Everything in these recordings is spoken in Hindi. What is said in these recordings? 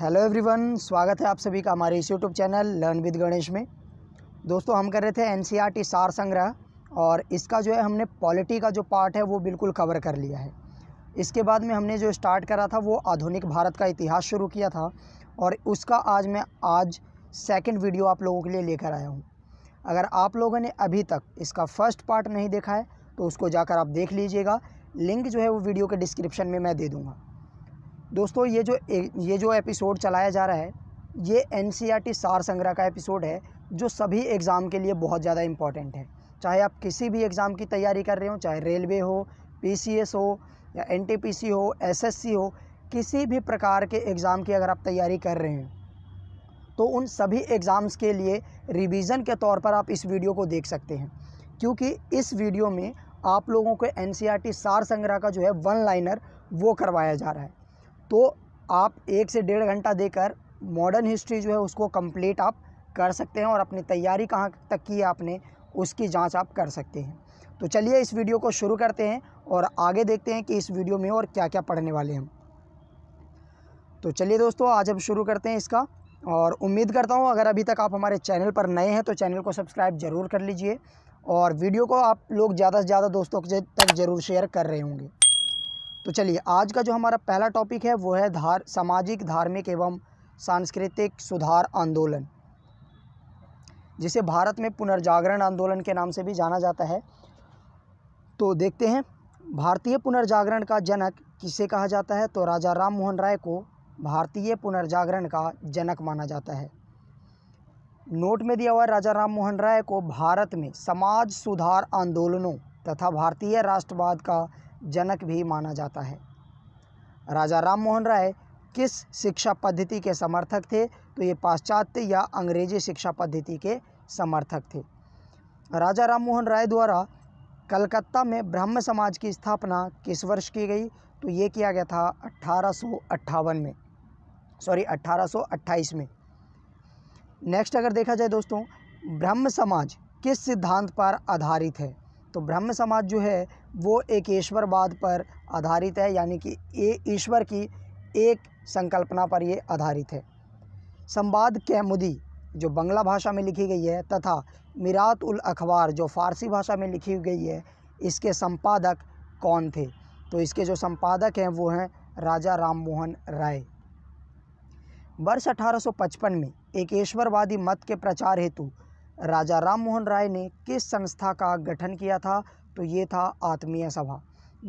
हेलो एवरीवन स्वागत है आप सभी का हमारे इस YouTube channel learn with Ganesh में दोस्तों हम कर रहे थे एन e सार संग्रह और इसका जो है हमने पॉलिटी का जो पार्ट है वो बिल्कुल कवर कर लिया है इसके बाद में हमने जो स्टार्ट करा था वो आधुनिक भारत का इतिहास शुरू किया था और उसका आज मैं आज सेकेंड वीडियो आप लोगों के लिए लेकर आया हूँ अगर आप लोगों ने अभी तक इसका फर्स्ट पार्ट नहीं देखा है तो उसको जाकर आप देख लीजिएगा लिंक जो है वो वीडियो के डिस्क्रिप्शन में मैं दे दूँगा दोस्तों ये जो ये जो एपिसोड चलाया जा रहा है ये एन e सार संग्रह का एपिसोड है जो सभी एग्ज़ाम के लिए बहुत ज़्यादा इम्पॉर्टेंट है चाहे आप किसी भी एग्ज़ाम की तैयारी कर रहे हो चाहे रेलवे हो पी हो या एन हो एस हो किसी भी प्रकार के एग्ज़ाम की अगर आप तैयारी कर रहे हैं तो उन सभी एग्ज़ाम्स के लिए रिवीज़न के तौर पर आप इस वीडियो को देख सकते हैं क्योंकि इस वीडियो में आप लोगों को एन e सार संग्रह का जो है वन लाइनर वो करवाया जा रहा है तो आप एक से डेढ़ घंटा देकर मॉडर्न हिस्ट्री जो है उसको कंप्लीट आप कर सकते हैं और अपनी तैयारी कहाँ तक की है आपने उसकी जांच आप कर सकते हैं तो चलिए इस वीडियो को शुरू करते हैं और आगे देखते हैं कि इस वीडियो में और क्या क्या पढ़ने वाले हैं तो चलिए दोस्तों आज हम शुरू करते हैं इसका और उम्मीद करता हूँ अगर अभी तक आप हमारे चैनल पर नए हैं तो चैनल को सब्सक्राइब ज़रूर कर लीजिए और वीडियो को आप लोग ज़्यादा से ज़्यादा दोस्तों के तक ज़रूर शेयर कर रहे होंगे तो चलिए आज का जो हमारा पहला टॉपिक है वो है धार सामाजिक धार्मिक एवं सांस्कृतिक सुधार आंदोलन जिसे भारत में पुनर्जागरण आंदोलन के नाम से भी जाना जाता है तो देखते हैं भारतीय पुनर्जागरण का जनक किसे कहा जाता है तो राजा राम मोहन राय को भारतीय पुनर्जागरण का जनक माना जाता है नोट में दिया हुआ राजा राम मोहन राय को भारत में समाज सुधार आंदोलनों तथा भारतीय राष्ट्रवाद का जनक भी माना जाता है राजा राम मोहन राय किस शिक्षा पद्धति के समर्थक थे तो ये पाश्चात्य या अंग्रेजी शिक्षा पद्धति के समर्थक थे राजा राम मोहन राय द्वारा कलकत्ता में ब्रह्म समाज की स्थापना किस वर्ष की गई तो ये किया गया था अट्ठारह में सॉरी अट्ठारह में नेक्स्ट अगर देखा जाए दोस्तों ब्रह्म समाज किस सिद्धांत पर आधारित है तो ब्रह्म समाज जो है वो एक ईश्वरवाद पर आधारित है यानी कि ये ईश्वर की एक संकल्पना पर ये आधारित है संवाद कैमुदी जो बंगला भाषा में लिखी गई है तथा मिरात उल अखबार जो फ़ारसी भाषा में लिखी गई है इसके संपादक कौन थे तो इसके जो संपादक हैं वो हैं राजा राम मोहन राय वर्ष 1855 में एक ईश्वरवादी मत के प्रचार हेतु राजा राम मोहन राय ने किस संस्था का गठन किया था तो ये था आत्मीय सभा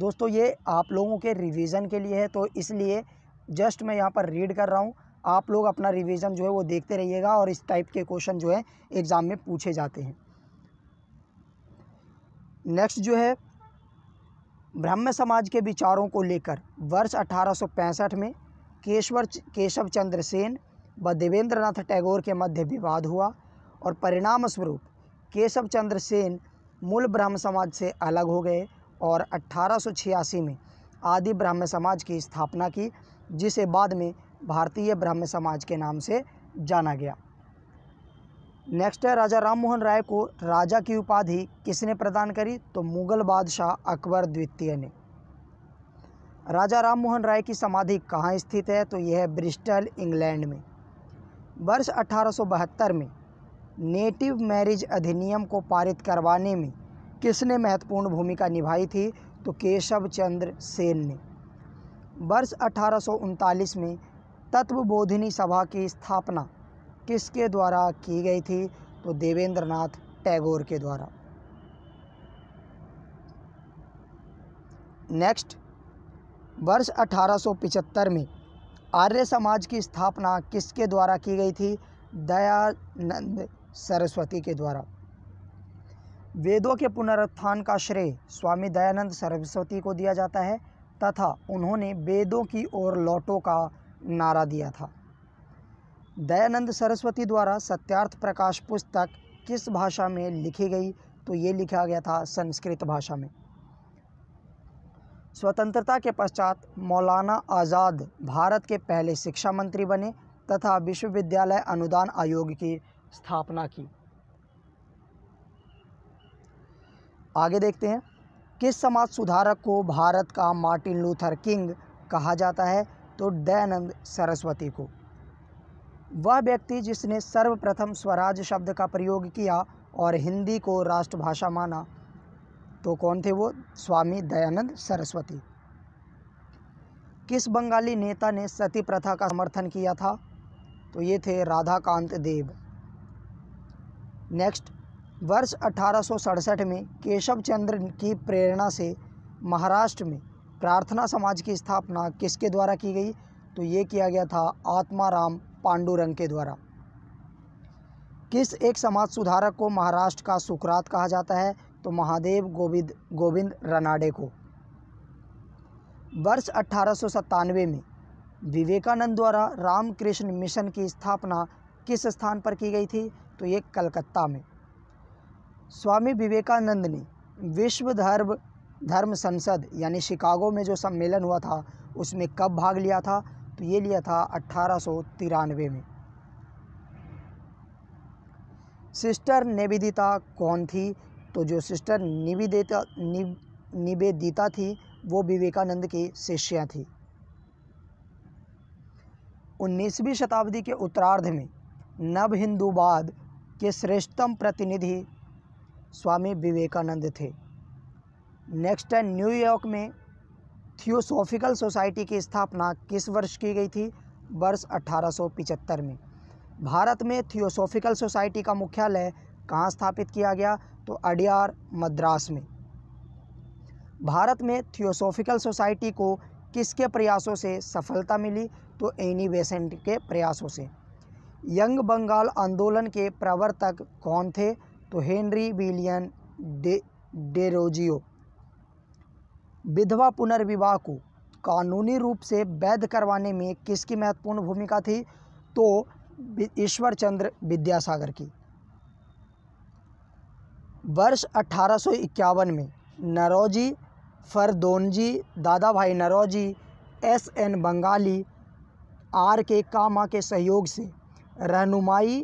दोस्तों ये आप लोगों के रिवीजन के लिए है तो इसलिए जस्ट मैं यहाँ पर रीड कर रहा हूँ आप लोग अपना रिवीजन जो है वो देखते रहिएगा और इस टाइप के क्वेश्चन जो है एग्ज़ाम में पूछे जाते हैं नेक्स्ट जो है ब्रह्म समाज के विचारों को लेकर वर्ष 1865 में केशवर केशव चंद्र सेन व देवेंद्र टैगोर के मध्य विवाद हुआ और परिणाम स्वरूप केशव चंद्र सेन मूल ब्रह्म समाज से अलग हो गए और अट्ठारह में आदि ब्राह्म समाज की स्थापना की जिसे बाद में भारतीय ब्राह्म समाज के नाम से जाना गया नेक्स्ट है राजा राम मोहन राय को राजा की उपाधि किसने प्रदान करी तो मुगल बादशाह अकबर द्वितीय ने राजा राम मोहन राय की समाधि कहाँ स्थित है तो यह है ब्रिस्टल इंग्लैंड में वर्ष 1872 में नेटिव मैरिज अधिनियम को पारित करवाने में किसने महत्वपूर्ण भूमिका निभाई थी तो केशव चंद्र सेन ने वर्ष अठारह में तत्वबोधिनी सभा की स्थापना किसके द्वारा की गई थी तो देवेंद्र नाथ टैगोर के द्वारा नेक्स्ट वर्ष 1875 में आर्य समाज की स्थापना किसके द्वारा की गई थी दयानंद सरस्वती के द्वारा वेदों के पुनरुत्थान का श्रेय स्वामी दयानंद सरस्वती को दिया जाता है तथा उन्होंने वेदों की ओर लौटों का नारा दिया था दयानंद सरस्वती द्वारा सत्यार्थ प्रकाश पुस्तक किस भाषा में लिखी गई तो ये लिखा गया था संस्कृत भाषा में स्वतंत्रता के पश्चात मौलाना आज़ाद भारत के पहले शिक्षा मंत्री बने तथा विश्वविद्यालय अनुदान आयोग के स्थापना की आगे देखते हैं किस समाज सुधारक को भारत का मार्टिन लूथर किंग कहा जाता है तो दयानंद सरस्वती को वह व्यक्ति जिसने सर्वप्रथम स्वराज शब्द का प्रयोग किया और हिंदी को राष्ट्रभाषा माना तो कौन थे वो स्वामी दयानंद सरस्वती किस बंगाली नेता ने सती प्रथा का समर्थन किया था तो ये थे राधाकांत देव नेक्स्ट वर्ष अठारह में केशव चंद्र की प्रेरणा से महाराष्ट्र में प्रार्थना समाज की स्थापना किसके द्वारा की गई तो ये किया गया था आत्माराम पांडुरंग के द्वारा किस एक समाज सुधारक को महाराष्ट्र का सुकरात कहा जाता है तो महादेव गोविंद गोविंद रनाडे को वर्ष अठारह में विवेकानंद द्वारा रामकृष्ण मिशन की स्थापना किस स्थान पर की गई थी तो ये कलकत्ता में स्वामी विवेकानंद ने विश्व धर्म धर्म संसद यानी शिकागो में जो सम्मेलन हुआ था उसमें कब भाग लिया था तो ये लिया था अट्ठारह में सिस्टर निवेदिता कौन थी तो जो सिस्टर निवेदिता निवेदिता थी वो विवेकानंद की शिष्या थी 19वीं शताब्दी के उत्तरार्ध में नव हिंदूवाद के श्रेष्ठतम प्रतिनिधि स्वामी विवेकानंद थे नेक्स्ट है न्यूयॉर्क में थियोसॉफिकल सोसाइटी की स्थापना किस वर्ष की गई थी वर्ष अठारह में भारत में थियोसॉफिकल सोसाइटी का मुख्यालय कहाँ स्थापित किया गया तो अडियार मद्रास में भारत में थियोसॉफिकल सोसाइटी को किसके प्रयासों से सफलता मिली तो एनी बेसेंट के प्रयासों से यंग बंगाल आंदोलन के प्रवर्तक कौन थे तो हेनरी विलियन डे डेरोजियो विधवा पुनर्विवाह को कानूनी रूप से वैध करवाने में किसकी महत्वपूर्ण भूमिका थी तो ईश्वर चंद्र विद्यासागर की वर्ष अठारह में नरौजी Fardunji Dadabhai Naoroji S N Bengali R K Cama के सहयोग से रहनुमाई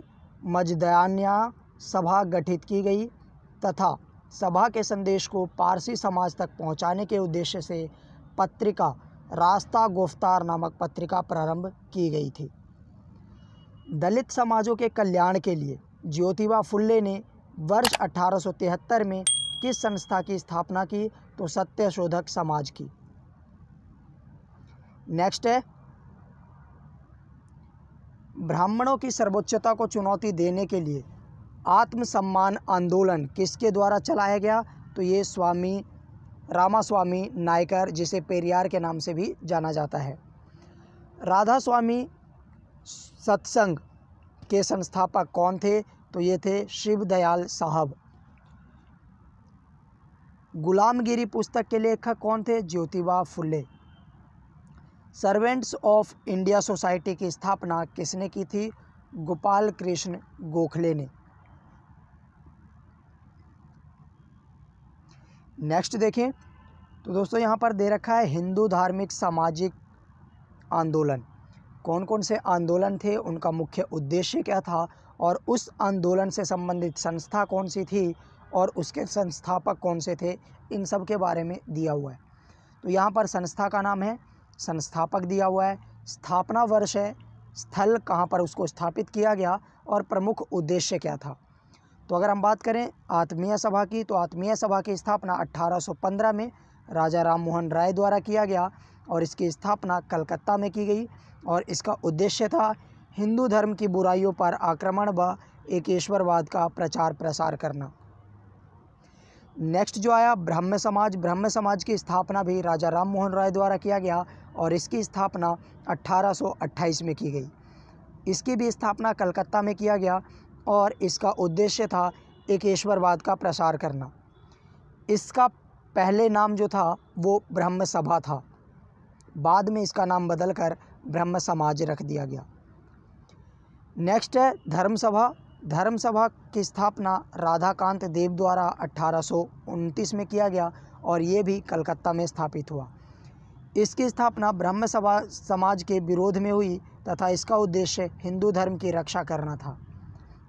मजदान्या सभा गठित की गई तथा सभा के संदेश को पारसी समाज तक पहुंचाने के उद्देश्य से पत्रिका रास्ता गोफ्तार नामक पत्रिका प्रारंभ की गई थी दलित समाजों के कल्याण के लिए ज्योतिबा फुल्ले ने वर्ष 1873 में किस संस्था की स्थापना की तो सत्यशोधक समाज की नेक्स्ट है ब्राह्मणों की सर्वोच्चता को चुनौती देने के लिए आत्मसम्मान आंदोलन किसके द्वारा चलाया गया तो ये स्वामी रामास्वामी नायकर जिसे पेरियार के नाम से भी जाना जाता है राधा स्वामी सत्संग के संस्थापक कौन थे तो ये थे शिव दयाल साहब गुलामगिरी पुस्तक के लेखक कौन थे Jyotiba Phule servants of India society की स्थापना किसने की थी गोपाल कृष्ण गोखले ने नेक्स्ट देखें तो दोस्तों यहाँ पर दे रखा है हिंदू धार्मिक सामाजिक आंदोलन कौन कौन से आंदोलन थे उनका मुख्य उद्देश्य क्या था और उस आंदोलन से संबंधित संस्था कौन सी थी और उसके संस्थापक कौन से थे इन सब के बारे में दिया हुआ है तो यहाँ पर संस्था का नाम है संस्थापक दिया हुआ है स्थापना वर्ष है स्थल कहाँ पर उसको स्थापित किया गया और प्रमुख उद्देश्य क्या था तो अगर हम बात करें आत्मीय सभा की तो आत्मीय सभा की स्थापना 1815 में राजा राम मोहन राय द्वारा किया गया और इसकी स्थापना कलकत्ता में की गई और इसका उद्देश्य था हिंदू धर्म की बुराइयों पर आक्रमण व एकेश्वरवाद का प्रचार प्रसार करना नेक्स्ट जो आया ब्रह्म समाज ब्रह्म समाज की स्थापना भी राजा राम मोहन राय द्वारा किया गया और इसकी स्थापना 1828 में की गई इसकी भी स्थापना कलकत्ता में किया गया और इसका उद्देश्य था एकेश्वरवाद का प्रसार करना इसका पहले नाम जो था वो ब्रह्म सभा था बाद में इसका नाम बदलकर ब्रह्म समाज रख दिया गया नेक्स्ट है धर्म सभा धर्म सभा की स्थापना राधाकांत देव द्वारा अट्ठारह में किया गया और ये भी कलकत्ता में स्थापित हुआ इसकी स्थापना ब्रह्म सभा समाज के विरोध में हुई तथा इसका उद्देश्य हिंदू धर्म की रक्षा करना था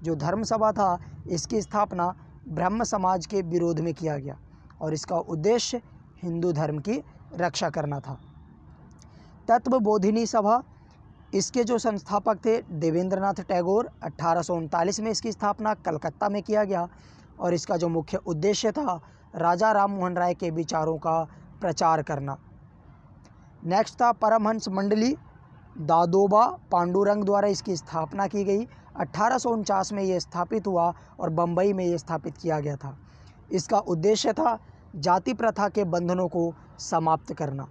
जो धर्म सभा था इसकी स्थापना ब्रह्म समाज के विरोध में किया गया और इसका उद्देश्य हिंदू धर्म की रक्षा करना था तत्व बोधिनी सभा इसके जो संस्थापक थे देवेंद्रनाथ टैगोर अट्ठारह में इसकी स्थापना कलकत्ता में किया गया और इसका जो मुख्य उद्देश्य था राजा राम मोहन राय के विचारों का प्रचार करना नेक्स्ट था परमहंस मंडली दादोबा पांडुरंग द्वारा इसकी स्थापना की गई अट्ठारह में ये स्थापित हुआ और बम्बई में ये स्थापित किया गया था इसका उद्देश्य था जाति प्रथा के बंधनों को समाप्त करना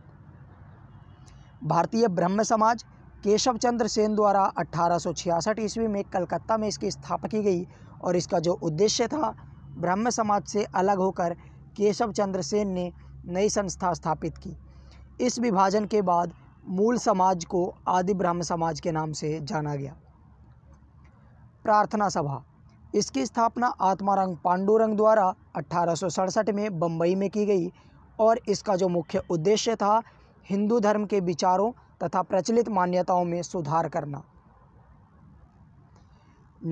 भारतीय ब्रह्म समाज केशव चंद्र सेन द्वारा अट्ठारह ईस्वी में कलकत्ता में इसकी स्थापना की गई और इसका जो उद्देश्य था ब्रह्म समाज से अलग होकर केशव चंद्र सेन ने नई संस्था स्थापित की इस विभाजन के बाद मूल समाज को आदि ब्रह्म समाज के नाम से जाना गया प्रार्थना सभा इसकी स्थापना आत्मारंग पांडुरंग द्वारा अठारह में बम्बई में की गई और इसका जो मुख्य उद्देश्य था हिंदू धर्म के विचारों तथा प्रचलित मान्यताओं में सुधार करना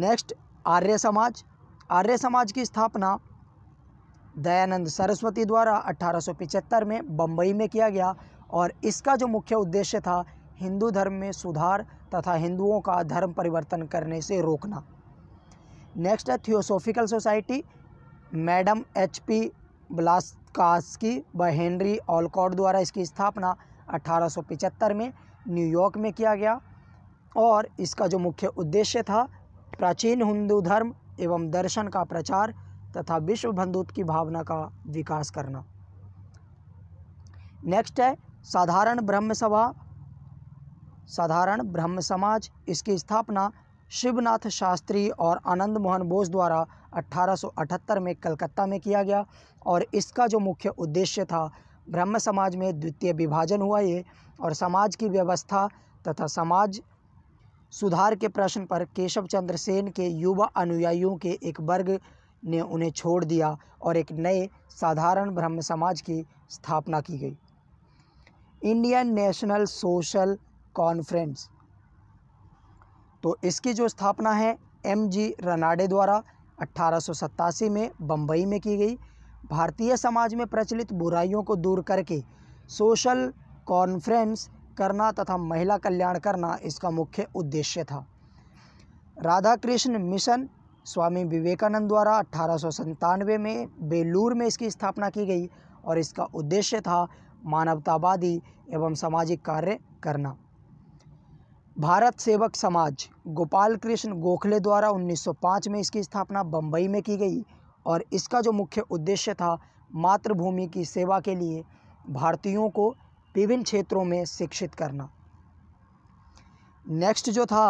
नेक्स्ट आर्य समाज आर्य समाज की स्थापना दयानंद सरस्वती द्वारा अठारह में बम्बई में किया गया और इसका जो मुख्य उद्देश्य था हिंदू धर्म में सुधार तथा हिंदुओं का धर्म परिवर्तन करने से रोकना नेक्स्ट है theosophical society madam H P Blavatsky व हेनरी ऑलकॉट द्वारा इसकी स्थापना 1875 में न्यूयॉर्क में किया गया और इसका जो मुख्य उद्देश्य था प्राचीन हिंदू धर्म एवं दर्शन का प्रचार तथा विश्व बंधुत्व की भावना का विकास करना नेक्स्ट है साधारण ब्रह्म सभा साधारण ब्रह्म समाज इसकी स्थापना शिवनाथ शास्त्री और आनंद मोहन बोस द्वारा 1878 में कलकत्ता में किया गया और इसका जो मुख्य उद्देश्य था ब्रह्म समाज में द्वितीय विभाजन हुआ ये और समाज की व्यवस्था तथा समाज सुधार के प्रश्न पर केशव चंद्र सेन के युवा अनुयायियों के एक वर्ग ने उन्हें छोड़ दिया और एक नए साधारण ब्रह्म समाज की स्थापना की गई इंडियन नेशनल सोशल कॉन्फ्रेंस तो इसकी जो स्थापना है एम जी रनाडे द्वारा अट्ठारह में बम्बई में की गई भारतीय समाज में प्रचलित बुराइयों को दूर करके सोशल कॉन्फ्रेंस करना तथा महिला कल्याण करना इसका मुख्य उद्देश्य था राधा कृष्ण मिशन स्वामी विवेकानंद द्वारा अट्ठारह में बेलूर में इसकी स्थापना की गई और इसका उद्देश्य था मानवतावादी एवं सामाजिक कार्य करना भारत सेवक समाज गोपाल कृष्ण गोखले द्वारा 1905 में इसकी स्थापना बम्बई में की गई और इसका जो मुख्य उद्देश्य था मातृभूमि की सेवा के लिए भारतीयों को विभिन्न क्षेत्रों में शिक्षित करना नेक्स्ट जो था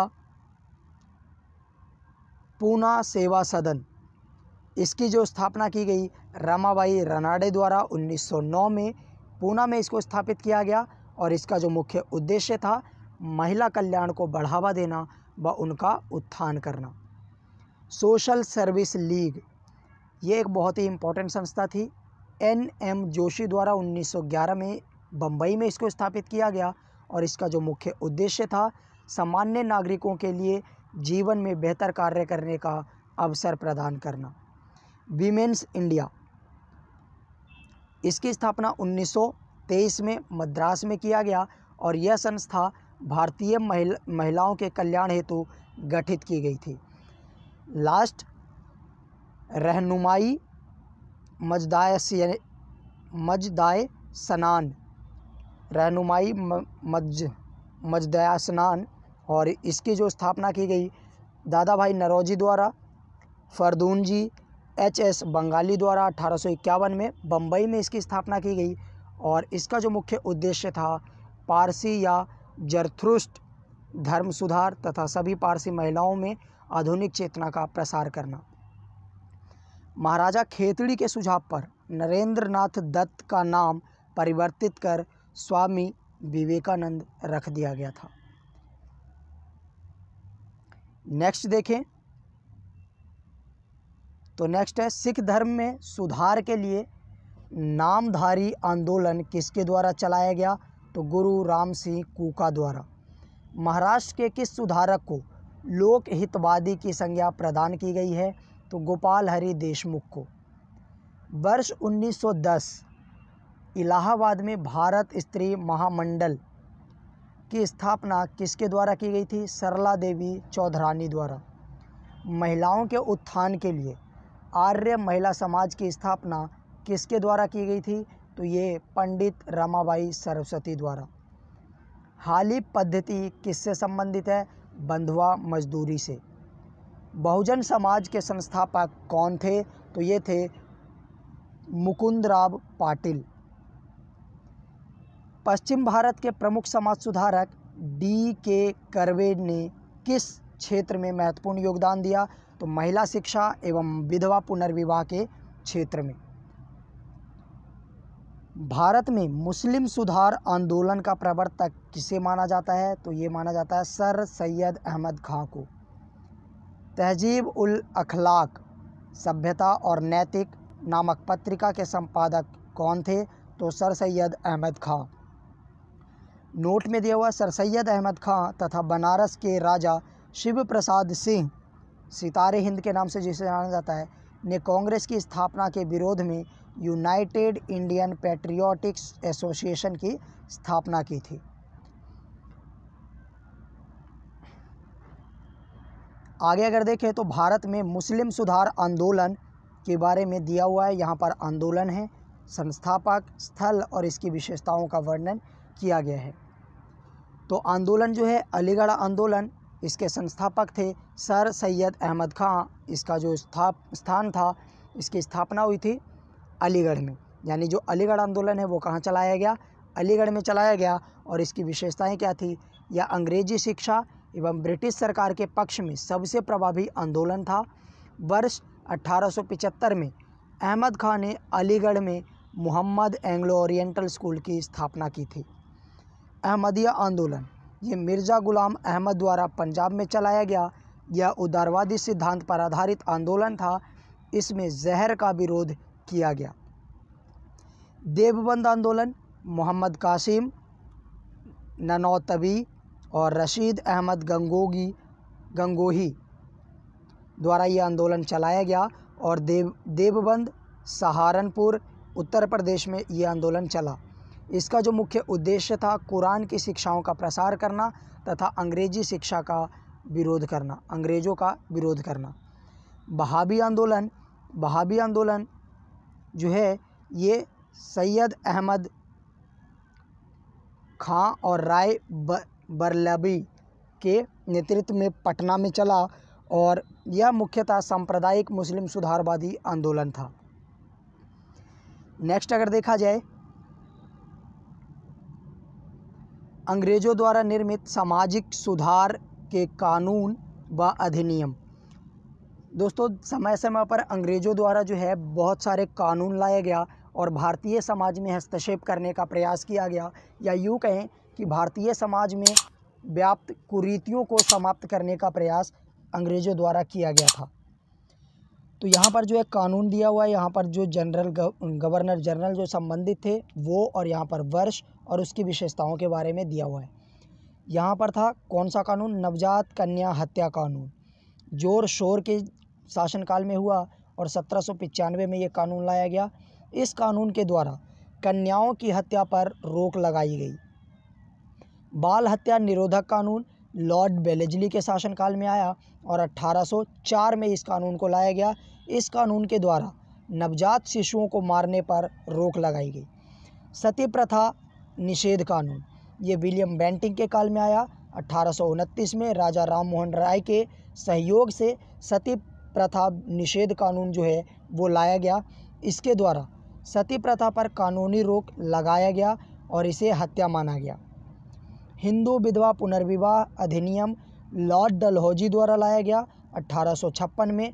पूना सेवा सदन इसकी जो स्थापना की गई रामाबाई रनाडे द्वारा 1909 में पूना में इसको स्थापित किया गया और इसका जो मुख्य उद्देश्य था महिला कल्याण को बढ़ावा देना व उनका उत्थान करना सोशल सर्विस लीग ये एक बहुत ही इम्पोर्टेंट संस्था थी एन एम जोशी द्वारा 1911 में बम्बई में इसको स्थापित किया गया और इसका जो मुख्य उद्देश्य था सामान्य नागरिकों के लिए जीवन में बेहतर कार्य करने का अवसर प्रदान करना वीमेंस इंडिया इसकी स्थापना 1923 में मद्रास में किया गया और यह संस्था भारतीय महिल महिलाओं के कल्याण हेतु गठित की गई थी लास्ट रहनुमाई मजदाय मजदाय सनान रहनुमाई मज स्नान और इसकी जो स्थापना की गई दादा भाई नरोजी द्वारा फरदून जी एच एस बंगाली द्वारा अठारह में बम्बई में इसकी स्थापना की गई और इसका जो मुख्य उद्देश्य था पारसी या जरथ्रुष्ट धर्म सुधार तथा सभी पारसी महिलाओं में आधुनिक चेतना का प्रसार करना महाराजा खेतड़ी के सुझाव पर नरेंद्र नाथ दत्त का नाम परिवर्तित कर स्वामी विवेकानंद रख दिया गया था नेक्स्ट देखें तो नेक्स्ट है सिख धर्म में सुधार के लिए नामधारी आंदोलन किसके द्वारा चलाया गया तो गुरु राम सिंह कूका द्वारा महाराष्ट्र के किस सुधारक को लोक हितवादी की संज्ञा प्रदान की गई है तो गोपाल हरि देशमुख को वर्ष 1910 इलाहाबाद में भारत स्त्री महामंडल की स्थापना किसके द्वारा की गई थी सरला देवी चौधरानी द्वारा महिलाओं के उत्थान के लिए आर्य महिला समाज की स्थापना किसके द्वारा की गई थी तो ये पंडित रमाबाई सरस्वती द्वारा हाली पद्धति किससे संबंधित है बंधुआ मजदूरी से बहुजन समाज के संस्थापक कौन थे तो ये थे मुकुंदराव पाटिल पश्चिम भारत के प्रमुख समाज सुधारक डी के करवे ने किस क्षेत्र में महत्वपूर्ण योगदान दिया तो महिला शिक्षा एवं विधवा पुनर्विवाह के क्षेत्र में भारत में मुस्लिम सुधार आंदोलन का प्रवर्तक किसे माना जाता है तो ये माना जाता है सर सैयद अहमद खां को तहजीब उल अखलाक सभ्यता और नैतिक नामक पत्रिका के संपादक कौन थे तो सर सैयद अहमद खां नोट में दिया हुआ सर सैयद अहमद खां तथा बनारस के राजा शिव प्रसाद सिंह सितारे हिंद के नाम से जिसे जाना जाता है ने कांग्रेस की स्थापना के विरोध में यूनाइटेड इंडियन पैट्रियोटिक्स एसोसिएशन की स्थापना की थी आगे अगर देखें तो भारत में मुस्लिम सुधार आंदोलन के बारे में दिया हुआ है यहाँ पर आंदोलन है संस्थापक स्थल और इसकी विशेषताओं का वर्णन किया गया है तो आंदोलन जो है अलीगढ़ आंदोलन इसके संस्थापक थे सर सैयद अहमद खां इसका जो स्थाप स्थान था इसकी स्थापना हुई थी अलीगढ़ में यानी जो अलीगढ़ आंदोलन है वो कहाँ चलाया गया अलीगढ़ में चलाया गया और इसकी विशेषताएं क्या थी यह अंग्रेजी शिक्षा एवं ब्रिटिश सरकार के पक्ष में सबसे प्रभावी आंदोलन था वर्ष अट्ठारह में अहमद खां ने अलीगढ़ में मोहम्मद एंग्लो ओरिएंटल स्कूल की स्थापना की थी अहमदिया आंदोलन ये मिर्ज़ा ग़ुलाम अहमद द्वारा पंजाब में चलाया गया यह उदारवादी सिद्धांत पर आधारित आंदोलन था इसमें जहर का विरोध किया गया देवबंद आंदोलन मोहम्मद कासिम ननौतवी और रशीद अहमद गंगोगी गंगोही द्वारा ये आंदोलन चलाया गया और देव देवबंद सहारनपुर उत्तर प्रदेश में ये आंदोलन चला इसका जो मुख्य उद्देश्य था कुरान की शिक्षाओं का प्रसार करना तथा अंग्रेजी शिक्षा का विरोध करना अंग्रेज़ों का विरोध करना बहाबी आंदोलन बहाबी आंदोलन जो है ये सैयद अहमद खां और राय बरलबी के नेतृत्व में पटना में चला और यह मुख्यतः सांप्रदायिक मुस्लिम सुधारवादी आंदोलन था नेक्स्ट अगर देखा जाए अंग्रेज़ों द्वारा निर्मित सामाजिक सुधार के कानून व अधिनियम दोस्तों समय समय पर अंग्रेज़ों द्वारा जो है बहुत सारे कानून लाया गया और भारतीय समाज में हस्तक्षेप करने का प्रयास किया गया या यूँ कहें कि भारतीय समाज में व्याप्त कुरीतियों को समाप्त करने का प्रयास अंग्रेज़ों द्वारा किया गया था तो यहाँ पर जो है कानून दिया हुआ है यहाँ पर जो जनरल गवर्नर जनरल जो संबंधित थे वो और यहाँ पर वर्ष और उसकी विशेषताओं के बारे में दिया हुआ है यहाँ पर था कौन सा कानून नवजात कन्या हत्या कानून जोर शोर के शासनकाल में हुआ और सत्रह में ये कानून लाया गया इस कानून के द्वारा कन्याओं की हत्या पर रोक लगाई गई बाल हत्या निरोधक कानून लॉर्ड बेलेजली के शासनकाल में आया और 1804 में इस कानून को लाया गया इस कानून के द्वारा नवजात शिशुओं को मारने पर रोक लगाई गई सती प्रथा निषेध कानून ये विलियम बैंटिंग के काल में आया अट्ठारह में राजा राम मोहन राय के सहयोग से सती प्रथा निषेध कानून जो है वो लाया गया इसके द्वारा सती प्रथा पर कानूनी रोक लगाया गया और इसे हत्या माना गया हिंदू विधवा पुनर्विवाह अधिनियम लॉर्ड डलहौजी द्वारा लाया गया अट्ठारह में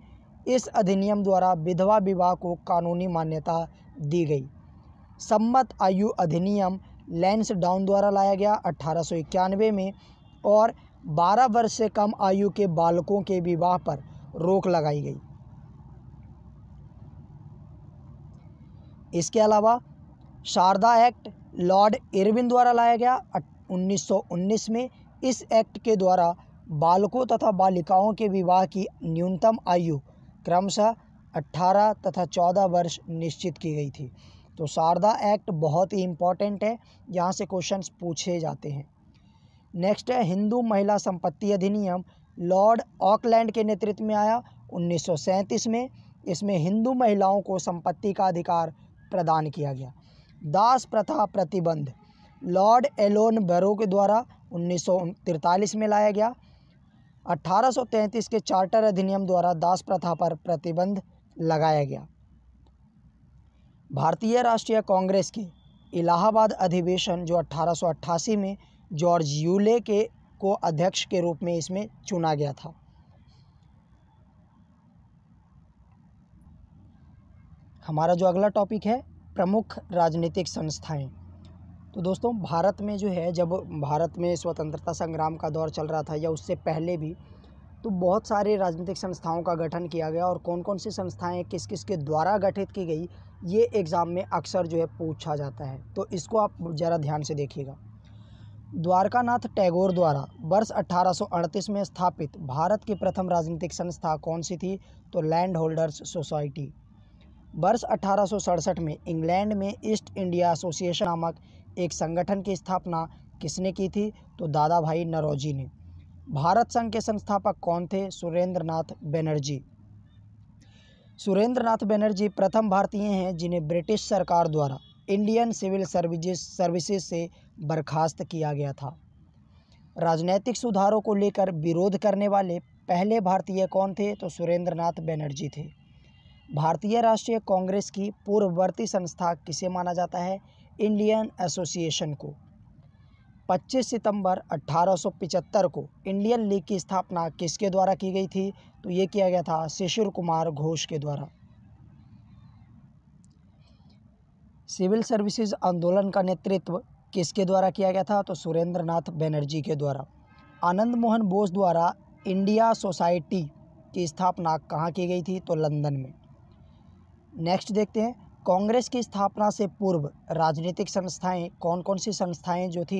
इस अधिनियम द्वारा विधवा विवाह को कानूनी मान्यता दी गई सम्मत आयु अधिनियम लैंस डाउन द्वारा लाया गया अट्ठारह में और 12 वर्ष से कम आयु के बालकों के विवाह पर रोक लगाई गई इसके अलावा शारदा एक्ट लॉर्ड इरविन द्वारा लाया गया 1919 में इस एक्ट के द्वारा बालकों तथा बालिकाओं के विवाह की न्यूनतम आयु क्रमशः 18 तथा 14 वर्ष निश्चित की गई थी तो शारदा एक्ट बहुत ही इम्पॉर्टेंट है यहाँ से क्वेश्चंस पूछे जाते हैं नेक्स्ट है हिंदू महिला संपत्ति अधिनियम लॉर्ड ऑकलैंड के नेतृत्व में आया उन्नीस में इसमें हिंदू महिलाओं को संपत्ति का अधिकार प्रदान किया गया दास प्रथा प्रतिबंध लॉर्ड एलोन बैरो के द्वारा उन्नीस में लाया गया 1833 के चार्टर अधिनियम द्वारा दास प्रथा पर प्रतिबंध लगाया गया भारतीय राष्ट्रीय कांग्रेस के इलाहाबाद अधिवेशन जो 1888 में जॉर्ज यूले के को अध्यक्ष के रूप में इसमें चुना गया था हमारा जो अगला टॉपिक है प्रमुख राजनीतिक संस्थाएं तो दोस्तों भारत में जो है जब भारत में स्वतंत्रता संग्राम का दौर चल रहा था या उससे पहले भी तो बहुत सारे राजनीतिक संस्थाओं का गठन किया गया और कौन कौन सी संस्थाएं किस किस के द्वारा गठित की गई ये एग्ज़ाम में अक्सर जो है पूछा जाता है तो इसको आप ज़रा ध्यान से देखिएगा द्वारकानाथ टैगोर द्वारा वर्ष 1838 में स्थापित भारत की प्रथम राजनीतिक संस्था कौन सी थी तो लैंड होल्डर्स सोसाइटी वर्ष अठारह में इंग्लैंड में ईस्ट इंडिया एसोसिएशन नामक एक संगठन की स्थापना किसने की थी तो दादा भाई नरोजी ने भारत संघ के संस्थापक कौन थे सुरेंद्र नाथ बनर्जी सुरेंद्र नाथ बनर्जी प्रथम भारतीय हैं जिन्हें ब्रिटिश सरकार द्वारा इंडियन सिविल सर्विजेस सर्विसेज से बर्खास्त किया गया था राजनैतिक सुधारों को लेकर विरोध करने वाले पहले भारतीय कौन थे तो सुरेंद्र नाथ बनर्जी थे भारतीय राष्ट्रीय कांग्रेस की पूर्ववर्ती संस्था किसे माना जाता है इंडियन एसोसिएशन को 25 सितंबर 1875 को इंडियन लीग की स्थापना किसके द्वारा की गई थी तो ये किया गया था शिशिर कुमार घोष के द्वारा सिविल सर्विसेज आंदोलन का नेतृत्व किसके द्वारा किया गया था तो सुरेंद्र नाथ बनर्जी के द्वारा आनंद मोहन बोस द्वारा इंडिया सोसाइटी की स्थापना कहाँ की गई थी तो लंदन में नेक्स्ट देखते हैं कांग्रेस की स्थापना से पूर्व राजनीतिक संस्थाएं कौन कौन सी संस्थाएं जो थी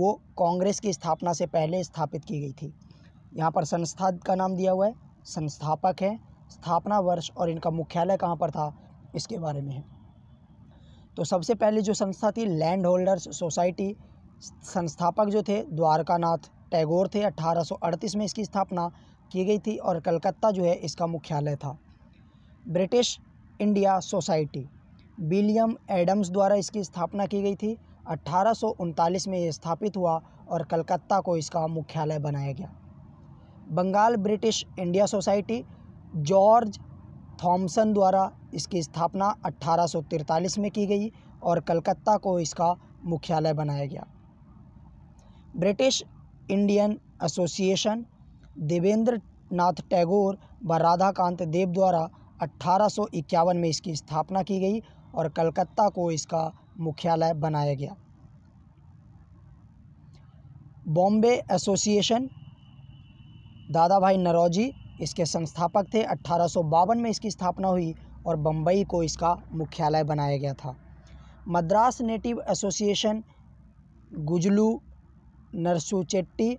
वो कांग्रेस की स्थापना से पहले स्थापित की गई थी यहाँ पर संस्था का नाम दिया हुआ है संस्थापक है स्थापना वर्ष और इनका मुख्यालय कहाँ पर था इसके बारे में है तो सबसे पहले जो संस्था थी लैंड होल्डर्स सोसाइटी संस्थापक जो थे द्वारकानाथ टैगोर थे 1838 में इसकी स्थापना की गई थी और कलकत्ता जो है इसका मुख्यालय था British India society William Adams द्वारा इसकी स्थापना की गई थी अट्ठारह में ये स्थापित हुआ और कलकत्ता को इसका मुख्यालय बनाया गया Bengal British India society George Thomson द्वारा इसकी स्थापना अट्ठारह में की गई और कलकत्ता को इसका मुख्यालय बनाया गया British Indian association Devendra Nath Tagore व राधाकांत देव द्वारा अट्ठारह में इसकी स्थापना की गई और कलकत्ता को इसका मुख्यालय बनाया गया बॉम्बे एसोसिएशन दादा भाई नरौजी इसके संस्थापक थे अट्ठारह में इसकी स्थापना हुई और बम्बई को इसका मुख्यालय बनाया गया था मद्रास नेटिव एसोसिएशन गुजलू नरसुचेट्टी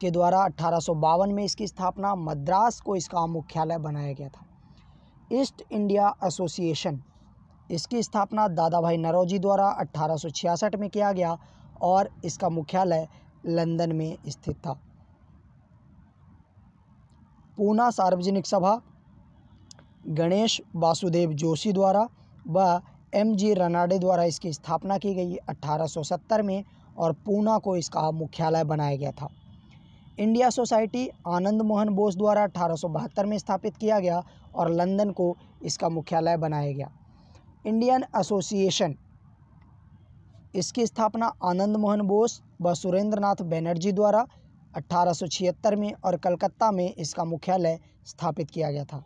के द्वारा अट्ठारह में इसकी स्थापना मद्रास को इसका मुख्यालय बनाया गया था ईस्ट इंडिया एसोसिएशन इसकी स्थापना दादा भाई नरोजी द्वारा 1866 में किया गया और इसका मुख्यालय लंदन में स्थित था पूना सार्वजनिक सभा गणेश वासुदेव जोशी द्वारा व एम जी रनाडे द्वारा इसकी स्थापना की गई 1870 में और पूना को इसका मुख्यालय बनाया गया था इंडिया सोसाइटी आनंद मोहन बोस द्वारा अठारह में स्थापित किया गया और लंदन को इसका मुख्यालय बनाया गया इंडियन एसोसिएशन इसकी स्थापना आनंद मोहन बोस व सुरेंद्र नाथ बैनर्जी द्वारा 1876 में और कलकत्ता में इसका मुख्यालय स्थापित किया गया था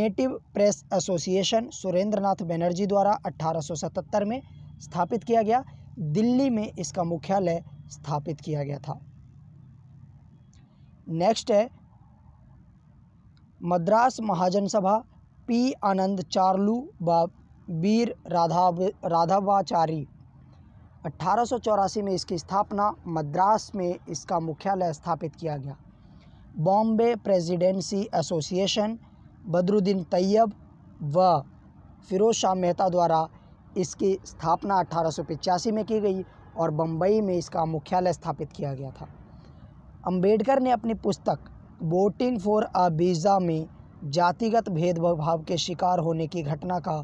native press association Surendra Nath Banerjee द्वारा 1877 में स्थापित किया गया दिल्ली में इसका मुख्यालय स्थापित किया गया था नेक्स्ट है मद्रास महाजन सभा पी आनंद चार्लू व वीर राधा राधावाचारी अट्ठारह में इसकी स्थापना मद्रास में इसका मुख्यालय स्थापित किया गया Bombay presidency association Badruddin Tyab व फिरोज शाह मेहता द्वारा इसकी स्थापना अट्ठारह में की गई और बम्बई में इसका मुख्यालय स्थापित किया गया था अंबेडकर ने अपनी पुस्तक वोटिंग फॉर अबीज़ा में जातिगत भेदभाव के शिकार होने की घटना का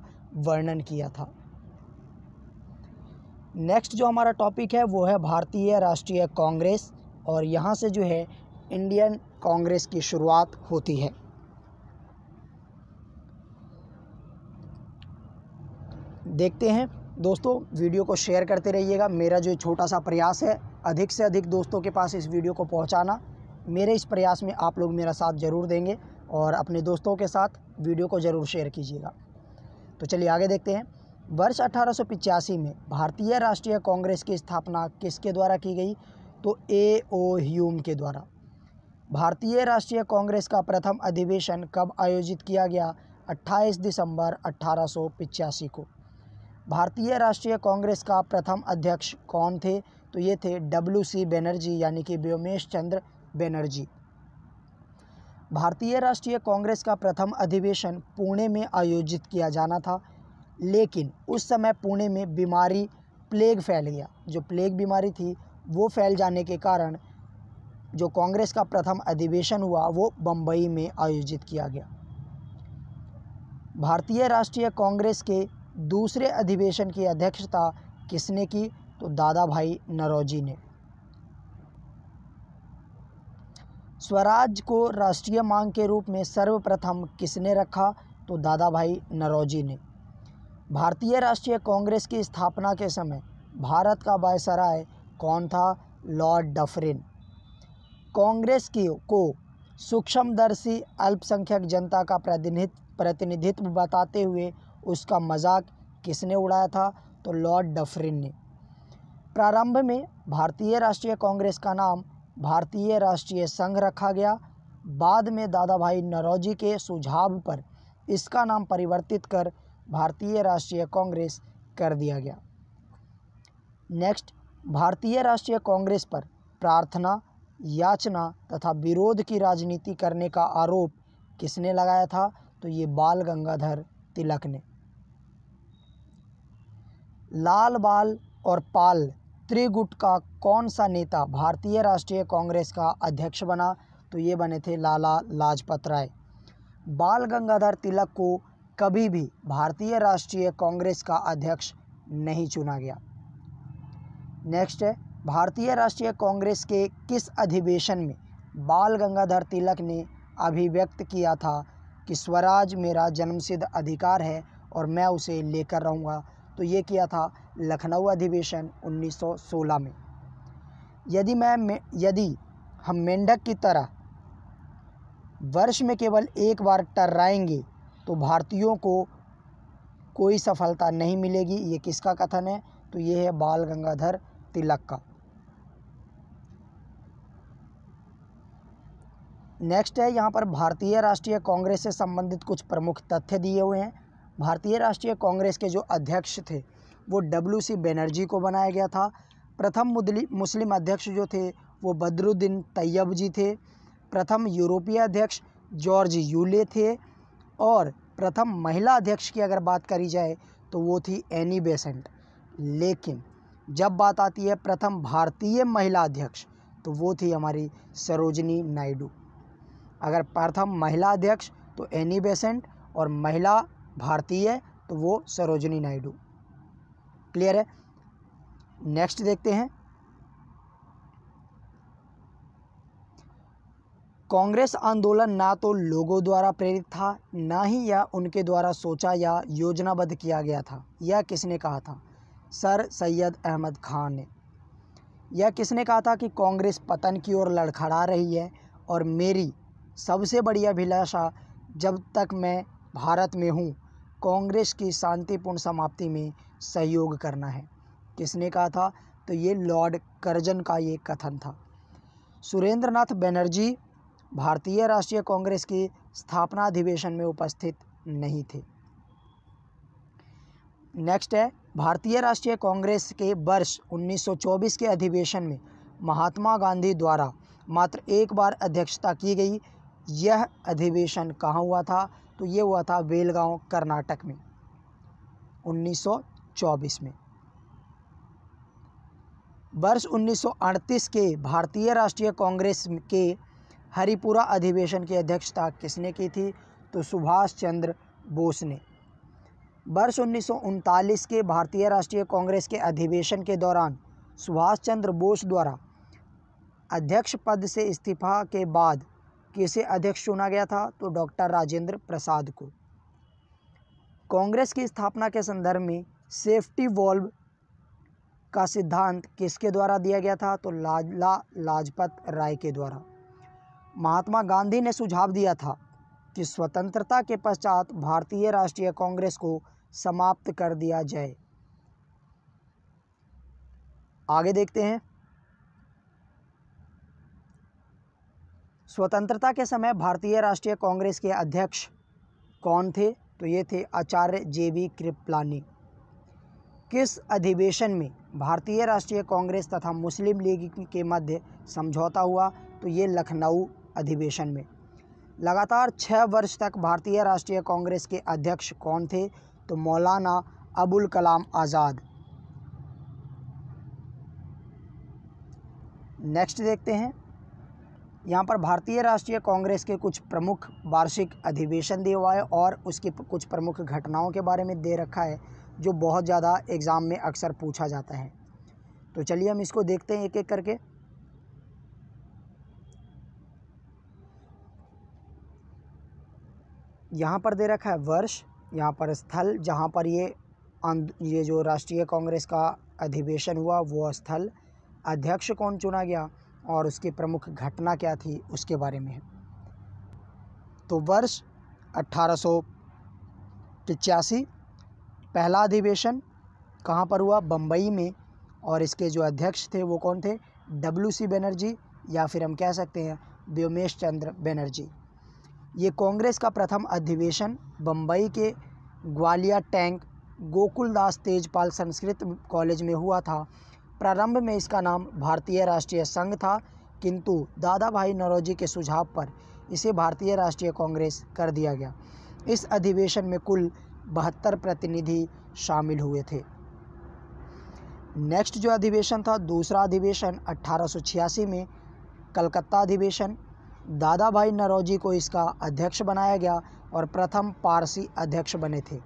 वर्णन किया था नेक्स्ट जो हमारा टॉपिक है वो है भारतीय राष्ट्रीय कांग्रेस और यहाँ से जो है इंडियन कांग्रेस की शुरुआत होती है देखते हैं दोस्तों वीडियो को शेयर करते रहिएगा मेरा जो छोटा सा प्रयास है अधिक से अधिक दोस्तों के पास इस वीडियो को पहुंचाना मेरे इस प्रयास में आप लोग मेरा साथ ज़रूर देंगे और अपने दोस्तों के साथ वीडियो को ज़रूर शेयर कीजिएगा तो चलिए आगे देखते हैं वर्ष अठारह में भारतीय राष्ट्रीय कांग्रेस की स्थापना किसके द्वारा की गई तो ए ओ ह्यूम के द्वारा भारतीय राष्ट्रीय कांग्रेस का प्रथम अधिवेशन कब आयोजित किया गया 28 दिसंबर अट्ठारह को भारतीय राष्ट्रीय कांग्रेस का प्रथम अध्यक्ष कौन थे तो ये थे डब्ल्यू सी बनर्जी यानी कि व्योमेश चंद्र बनर्जी भारतीय राष्ट्रीय कांग्रेस का प्रथम अधिवेशन पुणे में आयोजित किया जाना था लेकिन उस समय पुणे में बीमारी प्लेग फैल गया जो प्लेग बीमारी थी वो फैल जाने के कारण जो कांग्रेस का प्रथम अधिवेशन हुआ वो बम्बई में आयोजित किया गया भारतीय राष्ट्रीय कांग्रेस के दूसरे अधिवेशन की अध्यक्षता किसने की तो दादा भाई नरौजी ने स्वराज को राष्ट्रीय मांग के रूप में सर्वप्रथम किसने रखा तो दादा भाई नरौजी ने भारतीय राष्ट्रीय कांग्रेस की स्थापना के समय भारत का बायसराय कौन था लॉर्ड डफरिन कांग्रेस की को सूक्ष्मदर्शी अल्पसंख्यक जनता का प्रतिनिधित्व प्रतिनिधित्व बताते हुए उसका मजाक किसने उड़ाया था तो लॉर्ड डफरिन ने प्रारंभ में भारतीय राष्ट्रीय कांग्रेस का नाम भारतीय राष्ट्रीय संघ रखा गया बाद में दादा भाई नरौजी के सुझाव पर इसका नाम परिवर्तित कर भारतीय राष्ट्रीय कांग्रेस कर दिया गया नेक्स्ट भारतीय राष्ट्रीय कांग्रेस पर प्रार्थना याचना तथा विरोध की राजनीति करने का आरोप किसने लगाया था तो ये बाल गंगाधर तिलक ने लाल बाल और पाल त्रिगुट का कौन सा नेता भारतीय राष्ट्रीय कांग्रेस का अध्यक्ष बना तो ये बने थे लाला लाजपत राय बाल गंगाधर तिलक को कभी भी भारतीय राष्ट्रीय कांग्रेस का अध्यक्ष नहीं चुना गया नेक्स्ट है भारतीय राष्ट्रीय कांग्रेस के किस अधिवेशन में बाल गंगाधर तिलक ने अभिव्यक्त किया था कि स्वराज मेरा जन्मसिद्ध अधिकार है और मैं उसे लेकर रहूँगा तो ये किया था लखनऊ अधिवेशन 1916 में यदि मैं यदि हम मेंढक की तरह वर्ष में केवल एक बार टर्राएंगे तो भारतीयों को कोई सफलता नहीं मिलेगी ये किसका कथन है तो ये है बाल गंगाधर तिलक का नेक्स्ट है यहाँ पर भारतीय राष्ट्रीय कांग्रेस से संबंधित कुछ प्रमुख तथ्य दिए हुए हैं भारतीय राष्ट्रीय कांग्रेस के जो अध्यक्ष थे वो डब्ल्यू सी बनर्जी को बनाया गया था प्रथम मुस्लिम अध्यक्ष जो थे वो बदरुद्दीन तैयब जी थे प्रथम यूरोपीय अध्यक्ष जॉर्ज यूले थे और प्रथम महिला अध्यक्ष की अगर बात करी जाए तो वो थी एनी बेसेंट लेकिन जब बात आती है प्रथम भारतीय महिला अध्यक्ष तो वो थी हमारी सरोजनी नायडू अगर प्रथम महिला अध्यक्ष तो एनी बेसेंट और महिला भारतीय तो वो सरोजनी नायडू क्लियर है नेक्स्ट देखते हैं कांग्रेस आंदोलन ना तो लोगों द्वारा प्रेरित था ना ही यह उनके द्वारा सोचा या योजनाबद्ध किया गया था यह किसने कहा था सर सैयद अहमद खान ने यह किसने कहा था कि कांग्रेस पतन की ओर लड़खड़ा रही है और मेरी सबसे बड़ी अभिलाषा जब तक मैं भारत में हूँ कांग्रेस की शांतिपूर्ण समाप्ति में सहयोग करना है किसने कहा था तो ये लॉर्ड कर्जन का ये कथन था सुरेंद्र नाथ बनर्जी भारतीय राष्ट्रीय कांग्रेस के स्थापना अधिवेशन में उपस्थित नहीं थे नेक्स्ट है भारतीय राष्ट्रीय कांग्रेस के वर्ष 1924 के अधिवेशन में महात्मा गांधी द्वारा मात्र एक बार अध्यक्षता की गई यह अधिवेशन कहाँ हुआ था तो ये हुआ था बेलगांव कर्नाटक में चौबीस में वर्ष 1938 के भारतीय राष्ट्रीय कांग्रेस के हरिपुरा अधिवेशन की अध्यक्षता किसने की थी तो सुभाष चंद्र बोस ने वर्ष उन्नीस के भारतीय राष्ट्रीय कांग्रेस के अधिवेशन के दौरान सुभाष चंद्र बोस द्वारा अध्यक्ष पद से इस्तीफा के बाद किसे अध्यक्ष चुना गया था तो डॉक्टर राजेंद्र प्रसाद को कांग्रेस की स्थापना के संदर्भ में सेफ्टी वॉल्व का सिद्धांत किसके द्वारा दिया गया था तो लाला लाजपत राय के द्वारा महात्मा गांधी ने सुझाव दिया था कि स्वतंत्रता के पश्चात भारतीय राष्ट्रीय कांग्रेस को समाप्त कर दिया जाए आगे देखते हैं स्वतंत्रता के समय भारतीय राष्ट्रीय कांग्रेस के अध्यक्ष कौन थे तो ये थे आचार्य जे बी कृपलानी किस अधिवेशन में भारतीय राष्ट्रीय कांग्रेस तथा मुस्लिम लीग के मध्य समझौता हुआ तो ये लखनऊ अधिवेशन में लगातार छः वर्ष तक भारतीय राष्ट्रीय कांग्रेस के अध्यक्ष कौन थे तो मौलाना अबुल कलाम आज़ाद नेक्स्ट देखते हैं यहाँ पर भारतीय राष्ट्रीय कांग्रेस के कुछ प्रमुख वार्षिक अधिवेशन दिए हुआ है और उसकी कुछ प्रमुख घटनाओं के बारे में दे रखा है जो बहुत ज़्यादा एग्ज़ाम में अक्सर पूछा जाता है तो चलिए हम इसको देखते हैं एक एक करके यहाँ पर दे रखा है वर्ष यहाँ पर स्थल जहाँ पर ये ये जो राष्ट्रीय कांग्रेस का अधिवेशन हुआ वो स्थल अध्यक्ष कौन चुना गया और उसकी प्रमुख घटना क्या थी उसके बारे में तो वर्ष अट्ठारह पहला अधिवेशन कहाँ पर हुआ बम्बई में और इसके जो अध्यक्ष थे वो कौन थे डब्ल्यू सी बनर्जी या फिर हम कह सकते हैं व्योमेश चंद्र बनर्जी ये कांग्रेस का प्रथम अधिवेशन बम्बई के ग्वालिया टैंक गोकुलदास तेजपाल संस्कृत कॉलेज में हुआ था प्रारंभ में इसका नाम भारतीय राष्ट्रीय संघ था किंतु दादा भाई नरोजी के सुझाव पर इसे भारतीय राष्ट्रीय कांग्रेस कर दिया गया इस अधिवेशन में कुल बहत्तर प्रतिनिधि शामिल हुए थे नेक्स्ट जो अधिवेशन था दूसरा अधिवेशन 1886 में कलकत्ता अधिवेशन दादा भाई नरौजी को इसका अध्यक्ष बनाया गया और प्रथम पारसी अध्यक्ष बने थे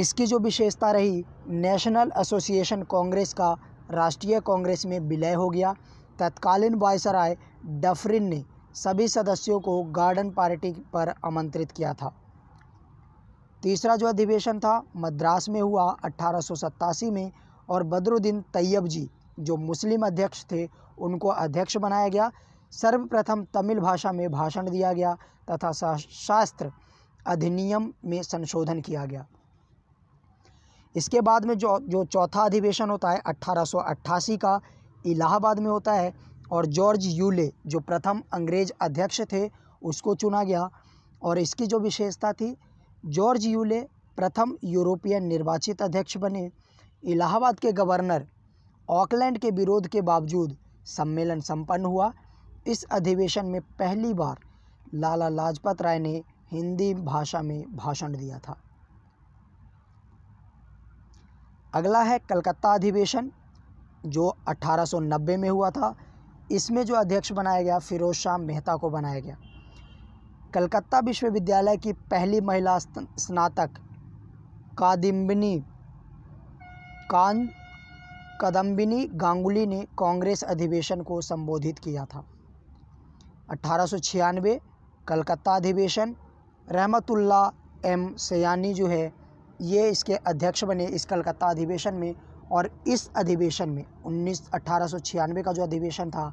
इसकी जो विशेषता रही नेशनल एसोसिएशन कांग्रेस का राष्ट्रीय कांग्रेस में विलय हो गया तत्कालीन वायसराय डफरिन ने सभी सदस्यों को गार्डन पार्टी पर आमंत्रित किया था तीसरा जो अधिवेशन था मद्रास में हुआ अट्ठारह में और बद्रुद्दीन तैयब जी जो मुस्लिम अध्यक्ष थे उनको अध्यक्ष बनाया गया सर्वप्रथम तमिल भाषा में भाषण दिया गया तथा शास्त्र अधिनियम में संशोधन किया गया इसके बाद में जो जो चौथा अधिवेशन होता है 1888 का इलाहाबाद में होता है और जॉर्ज यूले जो प्रथम अंग्रेज अध्यक्ष थे उसको चुना गया और इसकी जो विशेषता थी जॉर्ज यूले प्रथम यूरोपियन निर्वाचित अध्यक्ष बने इलाहाबाद के गवर्नर ऑकलैंड के विरोध के बावजूद सम्मेलन संपन्न हुआ इस अधिवेशन में पहली बार लाला लाजपत राय ने हिंदी भाषा में भाषण दिया था अगला है कलकत्ता अधिवेशन जो 1890 में हुआ था इसमें जो अध्यक्ष बनाया गया फिरोज शाह मेहता को बनाया गया कलकत्ता विश्वविद्यालय की पहली महिला स्नातक कादिम्बिनी कान कदम्बिनी गांगुली ने कांग्रेस अधिवेशन को संबोधित किया था अठारह कलकत्ता अधिवेशन रहमतुल्ला एम सयानी जो है ये इसके अध्यक्ष बने इस कलकत्ता अधिवेशन में और इस अधिवेशन में उन्नीस अठारह का जो अधिवेशन था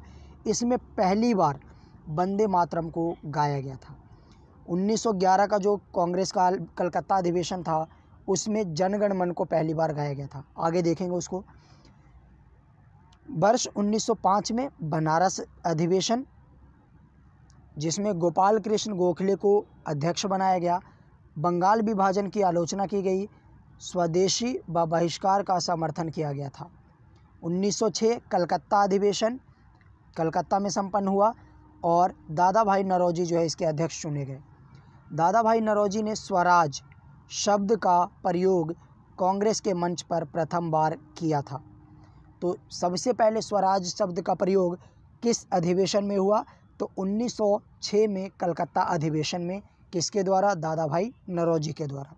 इसमें पहली बार वंदे मातरम को गाया गया था 1911 का जो कांग्रेस का कलकत्ता अधिवेशन था उसमें जनगण मन को पहली बार गाया गया था आगे देखेंगे उसको वर्ष 1905 में बनारस अधिवेशन जिसमें गोपाल कृष्ण गोखले को अध्यक्ष बनाया गया बंगाल विभाजन की आलोचना की गई स्वदेशी व बहिष्कार का समर्थन किया गया था 1906 कलकत्ता अधिवेशन कलकत्ता में संपन्न हुआ और दादा भाई नरौजी जो है इसके अध्यक्ष चुने गए दादा भाई नरोजी ने स्वराज शब्द का प्रयोग कांग्रेस के मंच पर प्रथम बार किया था तो सबसे पहले स्वराज शब्द का प्रयोग किस अधिवेशन में हुआ तो 1906 में कलकत्ता अधिवेशन में किसके द्वारा दादा भाई नरोजी के द्वारा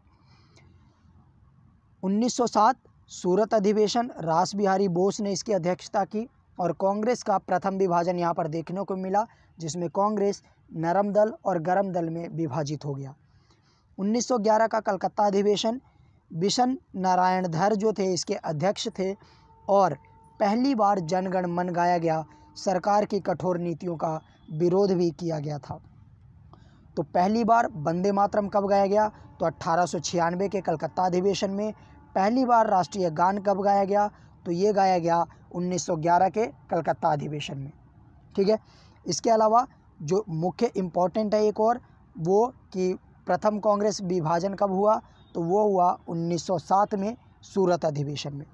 1907 सूरत अधिवेशन रास बिहारी बोस ने इसकी अध्यक्षता की और कांग्रेस का प्रथम विभाजन यहाँ पर देखने को मिला जिसमें कांग्रेस नरम दल और गर्म दल में विभाजित हो गया 1911 का कलकत्ता अधिवेशन बिशन नारायण धर जो थे इसके अध्यक्ष थे और पहली बार जनगण मन गाया गया सरकार की कठोर नीतियों का विरोध भी किया गया था तो पहली बार वंदे मातरम कब गाया गया तो अट्ठारह के कलकत्ता अधिवेशन में पहली बार राष्ट्रीय गान कब गाया गया तो ये गाया गया 1911 के कलकत्ता अधिवेशन में ठीक है इसके अलावा जो मुख्य इम्पोर्टेंट है एक और वो कि प्रथम कांग्रेस विभाजन कब हुआ तो वो हुआ 1907 में सूरत अधिवेशन में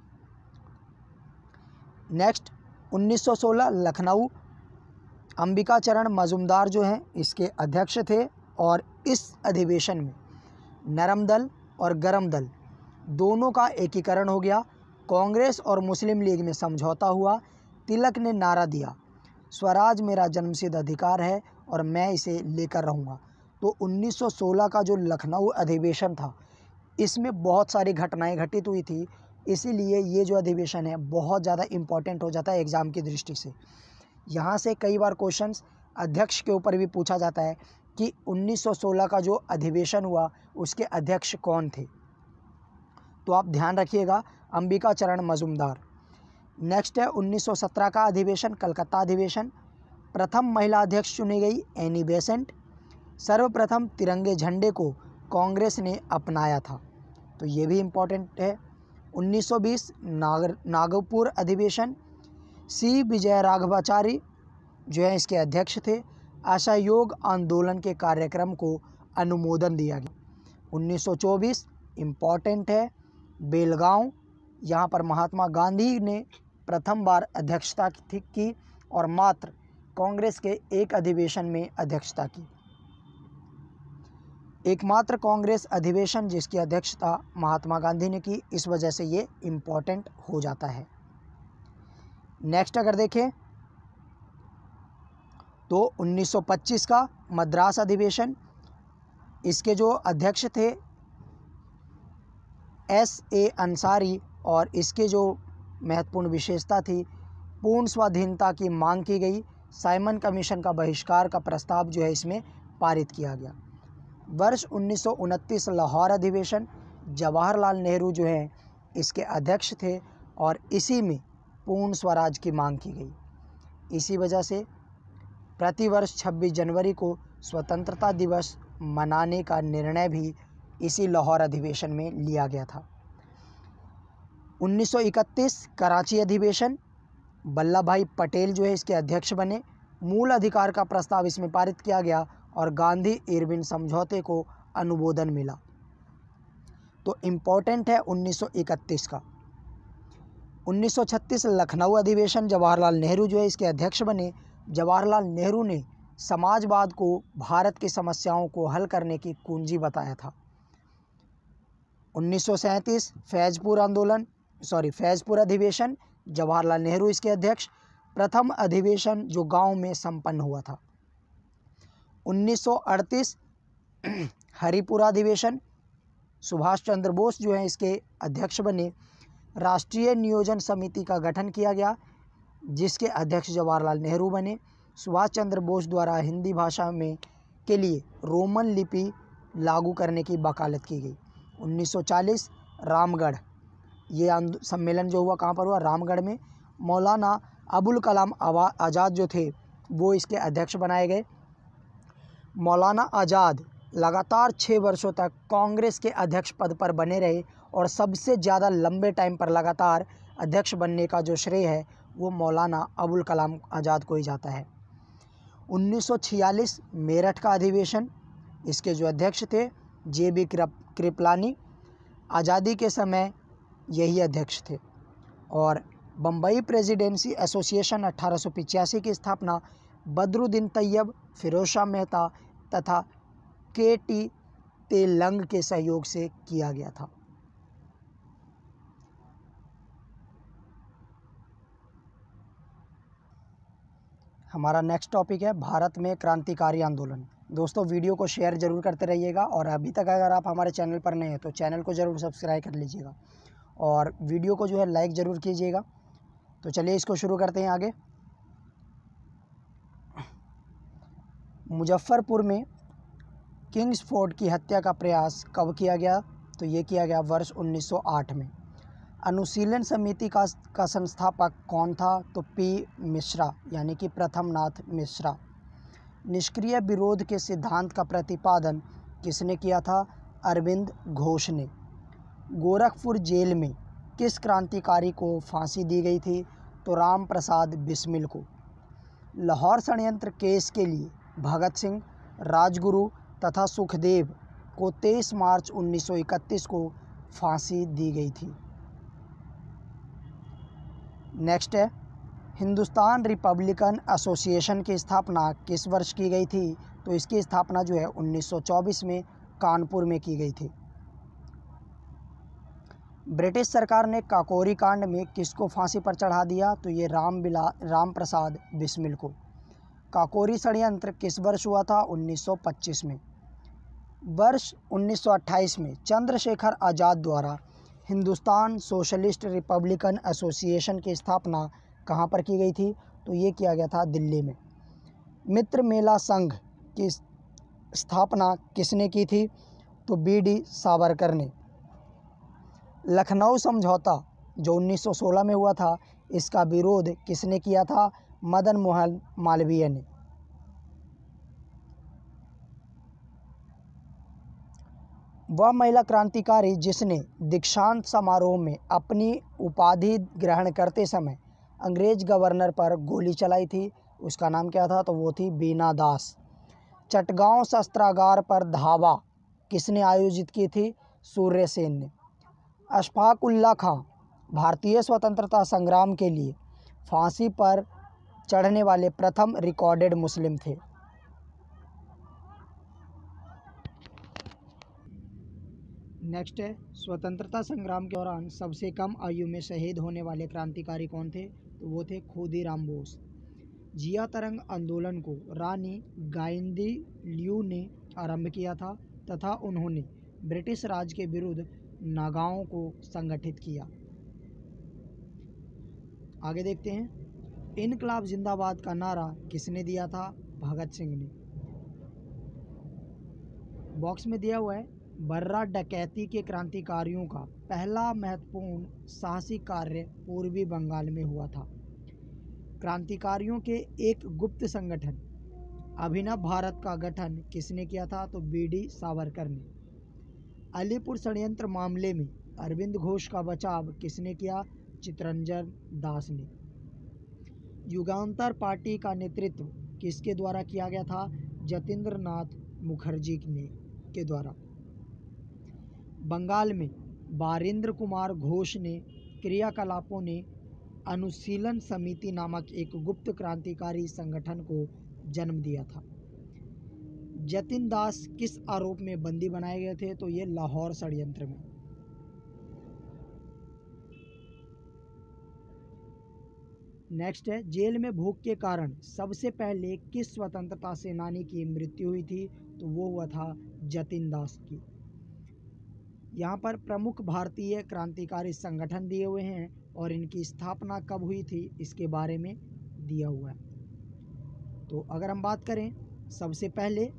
नेक्स्ट 1916 लखनऊ अंबिका चरण मजुमदार जो हैं इसके अध्यक्ष थे और इस अधिवेशन में नरम दल और गरम दल दोनों का एकीकरण हो गया कांग्रेस और मुस्लिम लीग में समझौता हुआ तिलक ने नारा दिया स्वराज मेरा जन्मसिद्ध अधिकार है और मैं इसे लेकर रहूँगा तो 1916 का जो लखनऊ अधिवेशन था इसमें बहुत सारी घटनाएं घटित हुई थी इसीलिए ये जो अधिवेशन है बहुत ज़्यादा इम्पॉर्टेंट हो जाता है एग्ज़ाम की दृष्टि से यहाँ से कई बार क्वेश्चंस अध्यक्ष के ऊपर भी पूछा जाता है कि 1916 का जो अधिवेशन हुआ उसके अध्यक्ष कौन थे तो आप ध्यान रखिएगा अंबिका चरण मजुमदार नेक्स्ट है 1917 का अधिवेशन कलकत्ता अधिवेशन प्रथम महिला अध्यक्ष चुनी गई एनी बेसेंट सर्वप्रथम तिरंगे झंडे को कांग्रेस ने अपनाया था तो ये भी इम्पोर्टेंट है 1920 नागर नागपुर अधिवेशन सी विजय राघवाचारी जो है इसके अध्यक्ष थे आशायोग आंदोलन के कार्यक्रम को अनुमोदन दिया गया 1924 सौ है बेलगांव यहाँ पर महात्मा गांधी ने प्रथम बार अध्यक्षता की और मात्र कांग्रेस के एक अधिवेशन में अध्यक्षता की एकमात्र कांग्रेस अधिवेशन जिसकी अध्यक्षता महात्मा गांधी ने की इस वजह से ये इम्पॉर्टेंट हो जाता है नेक्स्ट अगर देखें तो 1925 का मद्रास अधिवेशन इसके जो अध्यक्ष थे एस ए अंसारी और इसके जो महत्वपूर्ण विशेषता थी पूर्ण स्वाधीनता की मांग की गई साइमन कमीशन का बहिष्कार का प्रस्ताव जो है इसमें पारित किया गया वर्ष उन्नीस लाहौर अधिवेशन जवाहरलाल नेहरू जो हैं इसके अध्यक्ष थे और इसी में पूर्ण स्वराज की मांग की गई इसी वजह से प्रतिवर्ष 26 जनवरी को स्वतंत्रता दिवस मनाने का निर्णय भी इसी लाहौर अधिवेशन में लिया गया था 1931 कराची अधिवेशन वल्लभ भाई पटेल जो है इसके अध्यक्ष बने मूल अधिकार का प्रस्ताव इसमें पारित किया गया और गांधी इरविन समझौते को अनुमोदन मिला तो इम्पोर्टेंट है 1931 का 1936 लखनऊ अधिवेशन जवाहरलाल नेहरू जो है इसके अध्यक्ष बने जवाहरलाल नेहरू ने समाजवाद को भारत की समस्याओं को हल करने की कुंजी बताया था 1937 फैजपुर आंदोलन सॉरी फैजपुर अधिवेशन जवाहरलाल नेहरू इसके अध्यक्ष प्रथम अधिवेशन जो गांव में संपन्न हुआ था 1938 हरिपुरा अधिवेशन सुभाष चंद्र बोस जो हैं इसके अध्यक्ष बने राष्ट्रीय नियोजन समिति का गठन किया गया जिसके अध्यक्ष जवाहरलाल नेहरू बने सुभाष चंद्र बोस द्वारा हिंदी भाषा में के लिए रोमन लिपि लागू करने की वकालत की गई 1940 रामगढ़ ये सम्मेलन जो हुआ कहाँ पर हुआ रामगढ़ में मौलाना अबुल कलाम आज़ाद जो थे वो इसके अध्यक्ष बनाए गए मौलाना आज़ाद लगातार छः वर्षों तक कांग्रेस के अध्यक्ष पद पर बने रहे और सबसे ज़्यादा लंबे टाइम पर लगातार अध्यक्ष बनने का जो श्रेय है वो मौलाना अबुल कलाम आज़ाद को ही जाता है 1946 मेरठ का अधिवेशन इसके जो अध्यक्ष थे जे बी कृपलानी आज़ादी के समय यही अध्यक्ष थे और बम्बई प्रेसिडेंसी एसोसिएशन अट्ठारह की स्थापना बदरुद्दीन तैयब फिरोज मेहता तथा के टी तेलंग के सहयोग से किया गया था हमारा नेक्स्ट टॉपिक है भारत में क्रांतिकारी आंदोलन दोस्तों वीडियो को शेयर जरूर करते रहिएगा और अभी तक अगर आप हमारे चैनल पर नए हैं तो चैनल को ज़रूर सब्सक्राइब कर लीजिएगा और वीडियो को जो है लाइक ज़रूर कीजिएगा तो चलिए इसको शुरू करते हैं आगे मुजफ्फ़रपुर में किंग्स फोर्ड की हत्या का प्रयास कब किया गया तो ये किया गया वर्ष 1908 में अनुशीलन समिति का का संस्थापक कौन था तो पी मिश्रा यानी कि प्रथम नाथ मिश्रा निष्क्रिय विरोध के सिद्धांत का प्रतिपादन किसने किया था अरविंद घोष ने गोरखपुर जेल में किस क्रांतिकारी को फांसी दी गई थी तो राम प्रसाद बिस्मिल को लाहौर षडयंत्र केस के लिए भगत सिंह राजगुरु तथा सुखदेव को 23 मार्च 1931 को फांसी दी गई थी नेक्स्ट है हिंदुस्तान रिपब्लिकन एसोसिएशन की स्थापना किस वर्ष की गई थी तो इसकी स्थापना जो है 1924 में कानपुर में की गई थी ब्रिटिश सरकार ने काकोरी कांड में किसको फांसी पर चढ़ा दिया तो ये राम बिला राम प्रसाद बिस्मिल को काकोरी षडयंत्र किस वर्ष हुआ था 1925 में वर्ष 1928 में चंद्रशेखर आज़ाद द्वारा हिंदुस्तान सोशलिस्ट रिपब्लिकन एसोसिएशन की स्थापना कहाँ पर की गई थी तो ये किया गया था दिल्ली में मित्र मेला संघ की स्थापना किसने की थी तो बी डी सावरकर ने लखनऊ समझौता जो 1916 में हुआ था इसका विरोध किसने किया था मदन मोहन मालवीय ने वह महिला क्रांतिकारी जिसने दीक्षांत समारोह में अपनी उपाधि ग्रहण करते समय अंग्रेज गवर्नर पर गोली चलाई थी उसका नाम क्या था तो वो थी बीना दास चटगांव शस्त्रागार पर धावा किसने आयोजित की थी सूर्य सेन ने अशफाक उल्ला खां भारतीय स्वतंत्रता संग्राम के लिए फांसी पर चढ़ने वाले प्रथम रिकॉर्डेड मुस्लिम थे नेक्स्ट है स्वतंत्रता संग्राम के दौरान सबसे कम आयु में शहीद होने वाले क्रांतिकारी कौन थे तो वो थे राम बोस जिया तरंग आंदोलन को रानी गाइंदी लियू ने आरंभ किया था तथा उन्होंने ब्रिटिश राज के विरुद्ध नागाओं को संगठित किया आगे देखते हैं इनकलाब जिंदाबाद का नारा किसने दिया था भगत सिंह ने बॉक्स में दिया हुआ है बर्रा डकैती के क्रांतिकारियों का पहला महत्वपूर्ण साहसी कार्य पूर्वी बंगाल में हुआ था क्रांतिकारियों के एक गुप्त संगठन अभिनव भारत का गठन किसने किया था तो बीडी सावरकर ने अलीपुर षडयंत्र मामले में अरविंद घोष का बचाव किसने किया चितरंजन दास ने युगांतर पार्टी का नेतृत्व किसके द्वारा किया गया था जतेंद्र नाथ मुखर्जी ने के द्वारा बंगाल में बारिंद्र कुमार घोष ने क्रियाकलापों ने अनुशीलन समिति नामक एक गुप्त क्रांतिकारी संगठन को जन्म दिया था जतिन दास किस आरोप में बंदी बनाए गए थे तो ये लाहौर षडयंत्र में नेक्स्ट है जेल में भूख के कारण सबसे पहले किस स्वतंत्रता सेनानी की मृत्यु हुई थी तो वो हुआ था जतिन दास की यहाँ पर प्रमुख भारतीय क्रांतिकारी संगठन दिए हुए हैं और इनकी स्थापना कब हुई थी इसके बारे में दिया हुआ है तो अगर हम बात करें सबसे पहले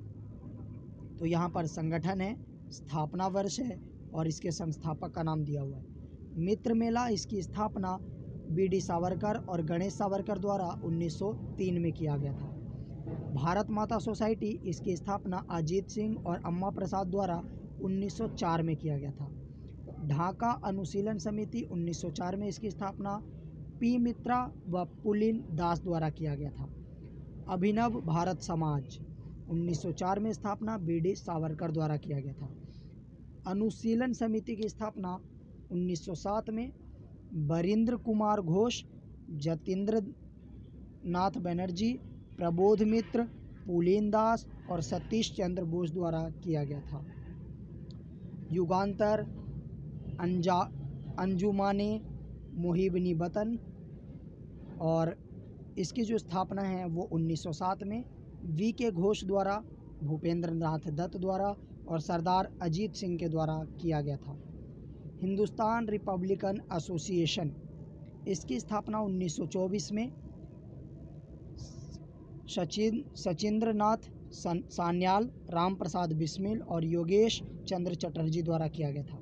तो यहाँ पर संगठन है स्थापना वर्ष है और इसके संस्थापक का नाम दिया हुआ है मित्र मेला इसकी स्थापना बी डी सावरकर और गणेश सावरकर द्वारा 1903 में किया गया था भारत माता सोसाइटी इसकी स्थापना अजीत सिंह और अम्मा प्रसाद द्वारा 1904 में किया गया था ढाका अनुशीलन समिति 1904 में इसकी स्थापना पी मित्रा व पुलिन दास द्वारा किया गया था अभिनव भारत समाज 1904 में स्थापना बी डी सावरकर द्वारा किया गया था अनुशीलन समिति की स्थापना 1907 में बरिंद्र कुमार घोष जतेंद्र नाथ बनर्जी प्रबोध मित्र पुलीन दास और सतीश चंद्र बोस द्वारा किया गया था युगांतर अंजा अंजुमाने मोहिबनी वतन और इसकी जो स्थापना है वो 1907 में वी के घोष द्वारा भूपेंद्र नाथ दत्त द्वारा और सरदार अजीत सिंह के द्वारा किया गया था हिंदुस्तान रिपब्लिकन एसोसिएशन इसकी स्थापना 1924 में सचिन सचिंद्र नाथ सान्याल राम प्रसाद बिस्मिल और योगेश चंद्र चटर्जी द्वारा किया गया था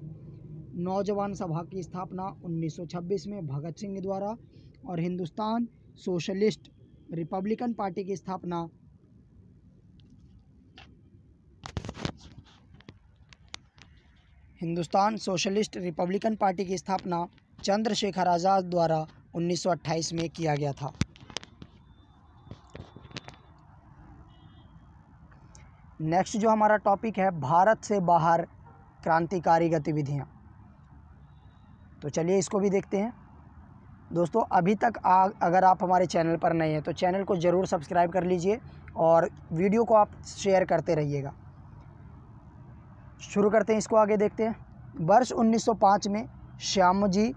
नौजवान सभा की स्थापना 1926 में भगत सिंह द्वारा और हिंदुस्तान सोशलिस्ट रिपब्लिकन पार्टी की स्थापना हिंदुस्तान सोशलिस्ट रिपब्लिकन पार्टी की स्थापना चंद्रशेखर आज़ाद द्वारा 1928 में किया गया था नेक्स्ट जो हमारा टॉपिक है भारत से बाहर क्रांतिकारी गतिविधियाँ तो चलिए इसको भी देखते हैं दोस्तों अभी तक आ, अगर आप हमारे चैनल पर नए हैं तो चैनल को ज़रूर सब्सक्राइब कर लीजिए और वीडियो को आप शेयर करते रहिएगा शुरू करते हैं इसको आगे देखते हैं वर्ष 1905 में श्यामजी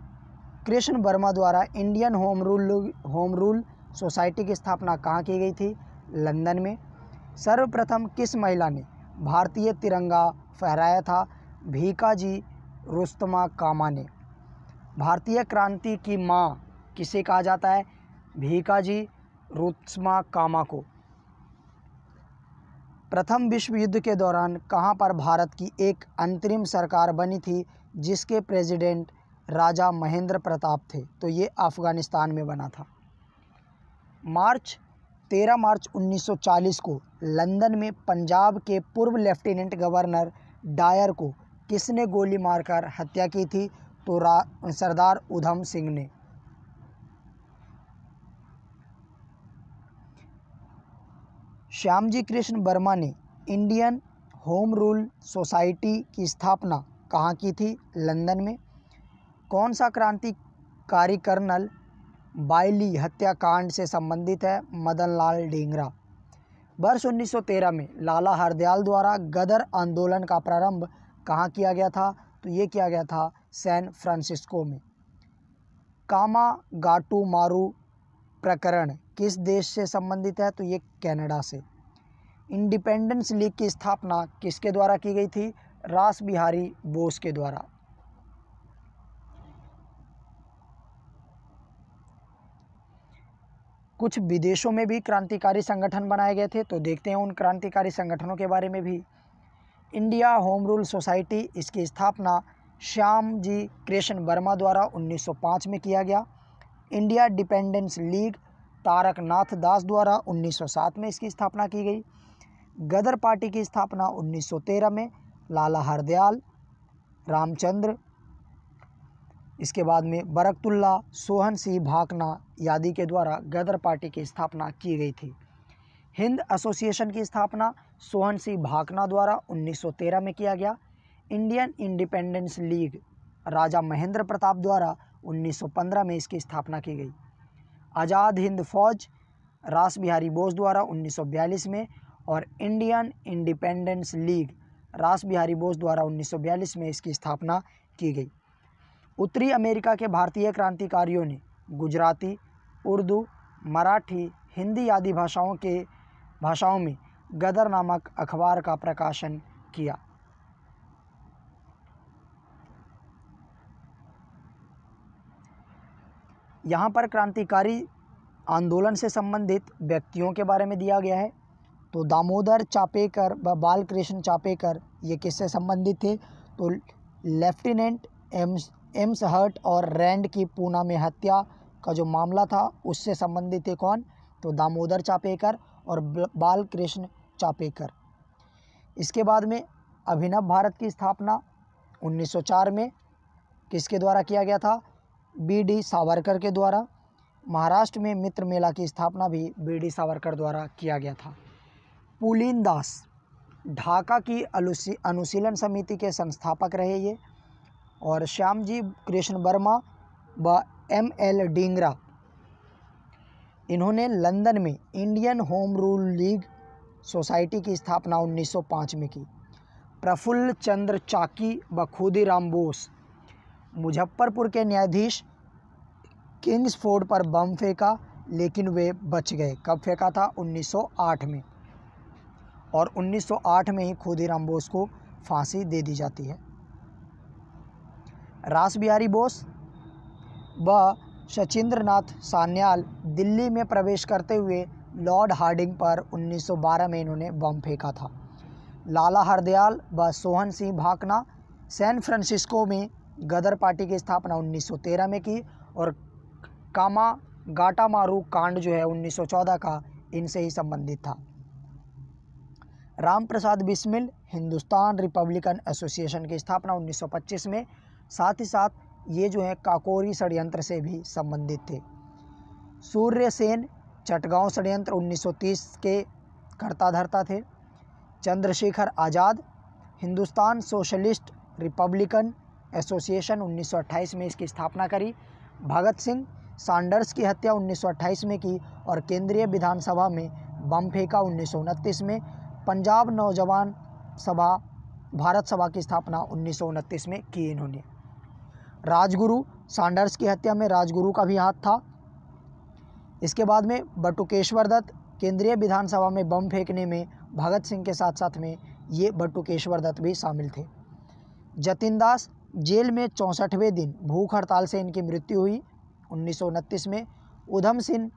कृष्ण वर्मा द्वारा Indian home rule home rule society की स्थापना कहाँ की गई थी लंदन में सर्वप्रथम किस महिला ने भारतीय तिरंगा फहराया था जी रुस्तमा कामा ने भारतीय क्रांति की माँ किसे कहा जाता है जी रुस्तमा कामा को प्रथम विश्व युद्ध के दौरान कहाँ पर भारत की एक अंतरिम सरकार बनी थी जिसके प्रेसिडेंट राजा महेंद्र प्रताप थे तो ये अफ़गानिस्तान में बना था मार्च 13 मार्च 1940 को लंदन में पंजाब के पूर्व लेफ्टिनेंट गवर्नर डायर को किसने गोली मारकर हत्या की थी तो सरदार उधम सिंह ने श्यामजी कृष्ण वर्मा ने इंडियन होम रूल सोसाइटी की स्थापना कहाँ की थी लंदन में कौन सा क्रांतिकारी कर्नल बाइली हत्याकांड से संबंधित है मदन लाल डेंगरा वर्ष 1913 में लाला हरदयाल द्वारा गदर आंदोलन का प्रारंभ कहाँ किया गया था तो ये किया गया था सैन फ्रांसिस्को में कामा गाटू मारू प्रकरण किस देश से संबंधित है तो ये कनाडा से इंडिपेंडेंस लीग की स्थापना किसके द्वारा की गई थी रास बिहारी बोस के द्वारा कुछ विदेशों में भी क्रांतिकारी संगठन बनाए गए थे तो देखते हैं उन क्रांतिकारी संगठनों के बारे में भी इंडिया होम रूल सोसाइटी इसकी स्थापना श्याम जी कृष्ण वर्मा द्वारा 1905 में किया गया India dependence league Taraknath Das द्वारा 1907 में इसकी स्थापना की गई गदर पार्टी की स्थापना 1913 में लाला हरदयाल रामचंद्र इसके बाद में बरकतुल्ला सोहन सिंह भाकना यादि के द्वारा गदर पार्टी की स्थापना की गई थी हिंद एसोसिएशन की स्थापना सोहन सिंह भाकना द्वारा 1913 में किया गया Indian independence league Raja Mahendra Pratap द्वारा 1915 में इसकी स्थापना की गई आज़ाद हिंद फौज रास बिहारी बोस द्वारा 1942 में और इंडियन इंडिपेंडेंस लीग रास बिहारी बोस द्वारा 1942 में इसकी स्थापना की गई उत्तरी अमेरिका के भारतीय क्रांतिकारियों ने गुजराती उर्दू मराठी हिंदी आदि भाषाओं के भाषाओं में गदर नामक अखबार का प्रकाशन किया यहाँ पर क्रांतिकारी आंदोलन से संबंधित व्यक्तियों के बारे में दिया गया है तो दामोदर चापेकर व बालकृष्ण चापेकर ये किससे संबंधित थे तो लेफ्टिनेंट एम्स एम्स हर्ट और रैंड की पूना में हत्या का जो मामला था उससे संबंधित थे कौन तो दामोदर चापेकर और बालकृष्ण चापेकर इसके बाद में अभिनव भारत की स्थापना 1904 में किसके द्वारा किया गया था बी डी सावरकर के द्वारा महाराष्ट्र में मित्र मेला की स्थापना भी बी डी सावरकर द्वारा किया गया था पुलीन दास ढाका की अनुशीलन समिति के संस्थापक रहे ये और श्यामजी कृष्ण वर्मा व एम एल डिंगरा इन्होंने लंदन में Indian home rule league society की स्थापना 1905 में की प्रफुल्ल चंद्र चाकी व खुदीराम बोस मुजफ्फरपुर के न्यायाधीश किंग्सफोर्ड पर बम फेंका लेकिन वे बच गए कब फेंका था 1908 में और 1908 में ही खुदीराम बोस को फांसी दे दी जाती है रास बिहारी बोस व सचिंद्रनाथ सान्याल दिल्ली में प्रवेश करते हुए लॉर्ड हार्डिंग पर 1912 में इन्होंने बम फेंका था लाला हरदयाल व सोहन सिंह भाकना सैन फ्रांसिस्को में गदर पार्टी की स्थापना 1913 में की और कामा गाटामारू कांड जो है 1914 का इनसे ही संबंधित था राम प्रसाद बिस्मिल हिंदुस्तान रिपब्लिकन एसोसिएशन की स्थापना 1925 में साथ ही साथ ये जो है काकोरी षडयंत्र से भी संबंधित थे सूर्य सेन चटगांव षडयंत्र 1930 के करता धर्ता थे Chandrashekhar Azad Hindustan socialist republican association 1928 में इसकी स्थापना करी भगत सिंह सांडर्स की हत्या 1928 में की और केंद्रीय विधानसभा में बम फेंका उन्नीस में पंजाब नौजवान सभा भारत सभा की स्थापना उन्नीस में की इन्होंने राजगुरु सांडर्स की हत्या में राजगुरु का भी हाथ था इसके बाद में बटुकेश्वर दत्त केंद्रीय विधानसभा में बम फेंकने में भगत सिंह के साथ साथ में ये बटुकेश्वर दत्त भी शामिल थे जतिन दास जेल में चौंसठवें दिन भूख हड़ताल से इनकी मृत्यु हुई उन्नीस में उधम सिंह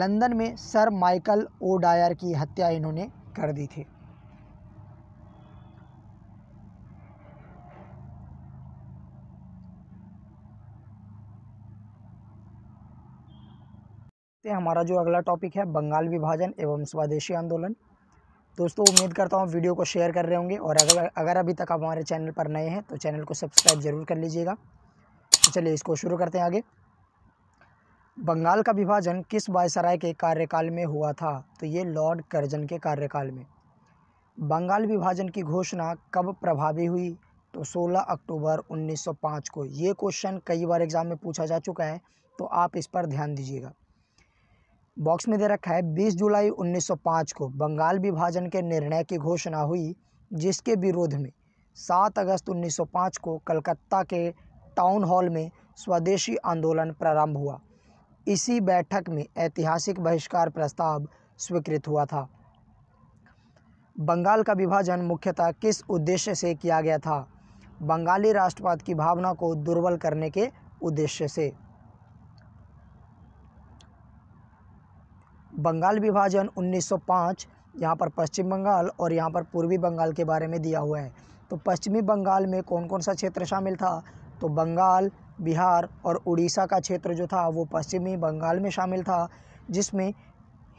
लंदन में सर माइकल ओ डायर की हत्या इन्होंने कर दी थी हमारा जो अगला टॉपिक है बंगाल विभाजन एवं स्वदेशी आंदोलन दोस्तों उम्मीद करता हूँ वीडियो को शेयर कर रहे होंगे और अगर अगर अभी तक आप हमारे चैनल पर नए हैं तो चैनल को सब्सक्राइब ज़रूर कर लीजिएगा तो चलिए इसको शुरू करते हैं आगे बंगाल का विभाजन किस बायसराय के कार्यकाल में हुआ था तो ये लॉर्ड कर्जन के कार्यकाल में बंगाल विभाजन की घोषणा कब प्रभावी हुई तो 16 अक्टूबर 1905 को ये क्वेश्चन कई बार एग्ज़ाम में पूछा जा चुका है तो आप इस पर ध्यान दीजिएगा बॉक्स में दे रखा है बीस जुलाई 1905 को बंगाल विभाजन के निर्णय की घोषणा हुई जिसके विरोध में 7 अगस्त 1905 को कलकत्ता के टाउन हॉल में स्वदेशी आंदोलन प्रारंभ हुआ इसी बैठक में ऐतिहासिक बहिष्कार प्रस्ताव स्वीकृत हुआ था बंगाल का विभाजन मुख्यतः किस उद्देश्य से किया गया था बंगाली राष्ट्रवाद की भावना को दुर्बल करने के उद्देश्य से बंगाल विभाजन 1905 यहाँ पर पश्चिम बंगाल और यहाँ पर पूर्वी बंगाल के बारे में दिया हुआ है तो पश्चिमी बंगाल में कौन कौन सा क्षेत्र शामिल था तो बंगाल बिहार और उड़ीसा का क्षेत्र जो था वो पश्चिमी बंगाल में शामिल था जिसमें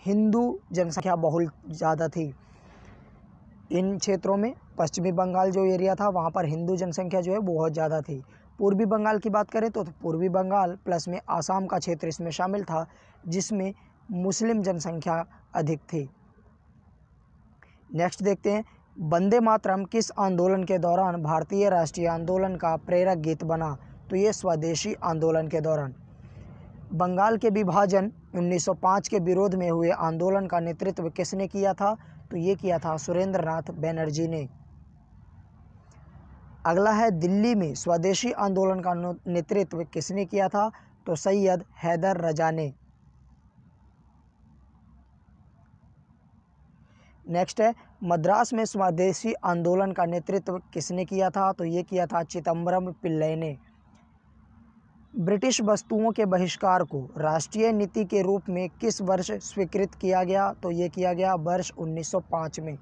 हिंदू जनसंख्या बहुत ज़्यादा थी इन क्षेत्रों में पश्चिमी बंगाल जो एरिया था वहाँ पर हिंदू जनसंख्या जो है बहुत ज़्यादा थी पूर्वी बंगाल की बात करें तो, तो पूर्वी बंगाल प्लस में आसाम का क्षेत्र इसमें शामिल था जिसमें मुस्लिम जनसंख्या अधिक थी नेक्स्ट देखते हैं वंदे मातरम किस आंदोलन के दौरान भारतीय राष्ट्रीय आंदोलन का प्रेरक गीत बना तो ये स्वदेशी आंदोलन के दौरान बंगाल के विभाजन 1905 के विरोध में हुए आंदोलन का नेतृत्व किसने किया था तो ये किया था सुरेंद्रनाथ बैनर्जी ने अगला है दिल्ली में स्वदेशी आंदोलन का नेतृत्व किसने किया था तो सैयद हैदर रजा ने नेक्स्ट है मद्रास में स्वदेशी आंदोलन का नेतृत्व किसने किया था तो ये किया था चिदम्बरम पिल्लई ने ब्रिटिश वस्तुओं के बहिष्कार को राष्ट्रीय नीति के रूप में किस वर्ष स्वीकृत किया गया तो ये किया गया वर्ष 1905 में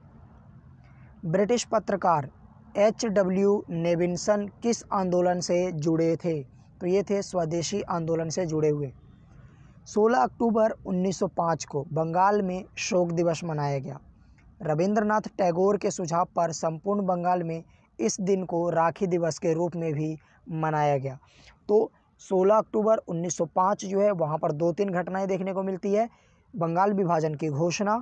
ब्रिटिश पत्रकार एच डब्ल्यू नेविनसन किस आंदोलन से जुड़े थे तो ये थे स्वदेशी आंदोलन से जुड़े हुए 16 अक्टूबर 1905 को बंगाल में शोक दिवस मनाया गया रविंद्रनाथ टैगोर के सुझाव पर संपूर्ण बंगाल में इस दिन को राखी दिवस के रूप में भी मनाया गया तो 16 अक्टूबर 1905 जो है वहाँ पर दो तीन घटनाएं देखने को मिलती है बंगाल विभाजन की घोषणा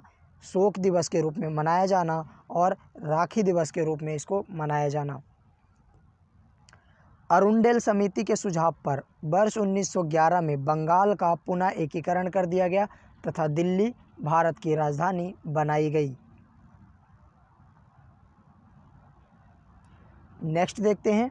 शोक दिवस के रूप में मनाया जाना और राखी दिवस के रूप में इसको मनाया जाना अरुणेल समिति के सुझाव पर वर्ष 1911 में बंगाल का पुनः एकीकरण कर दिया गया तथा दिल्ली भारत की राजधानी बनाई गई नेक्स्ट देखते हैं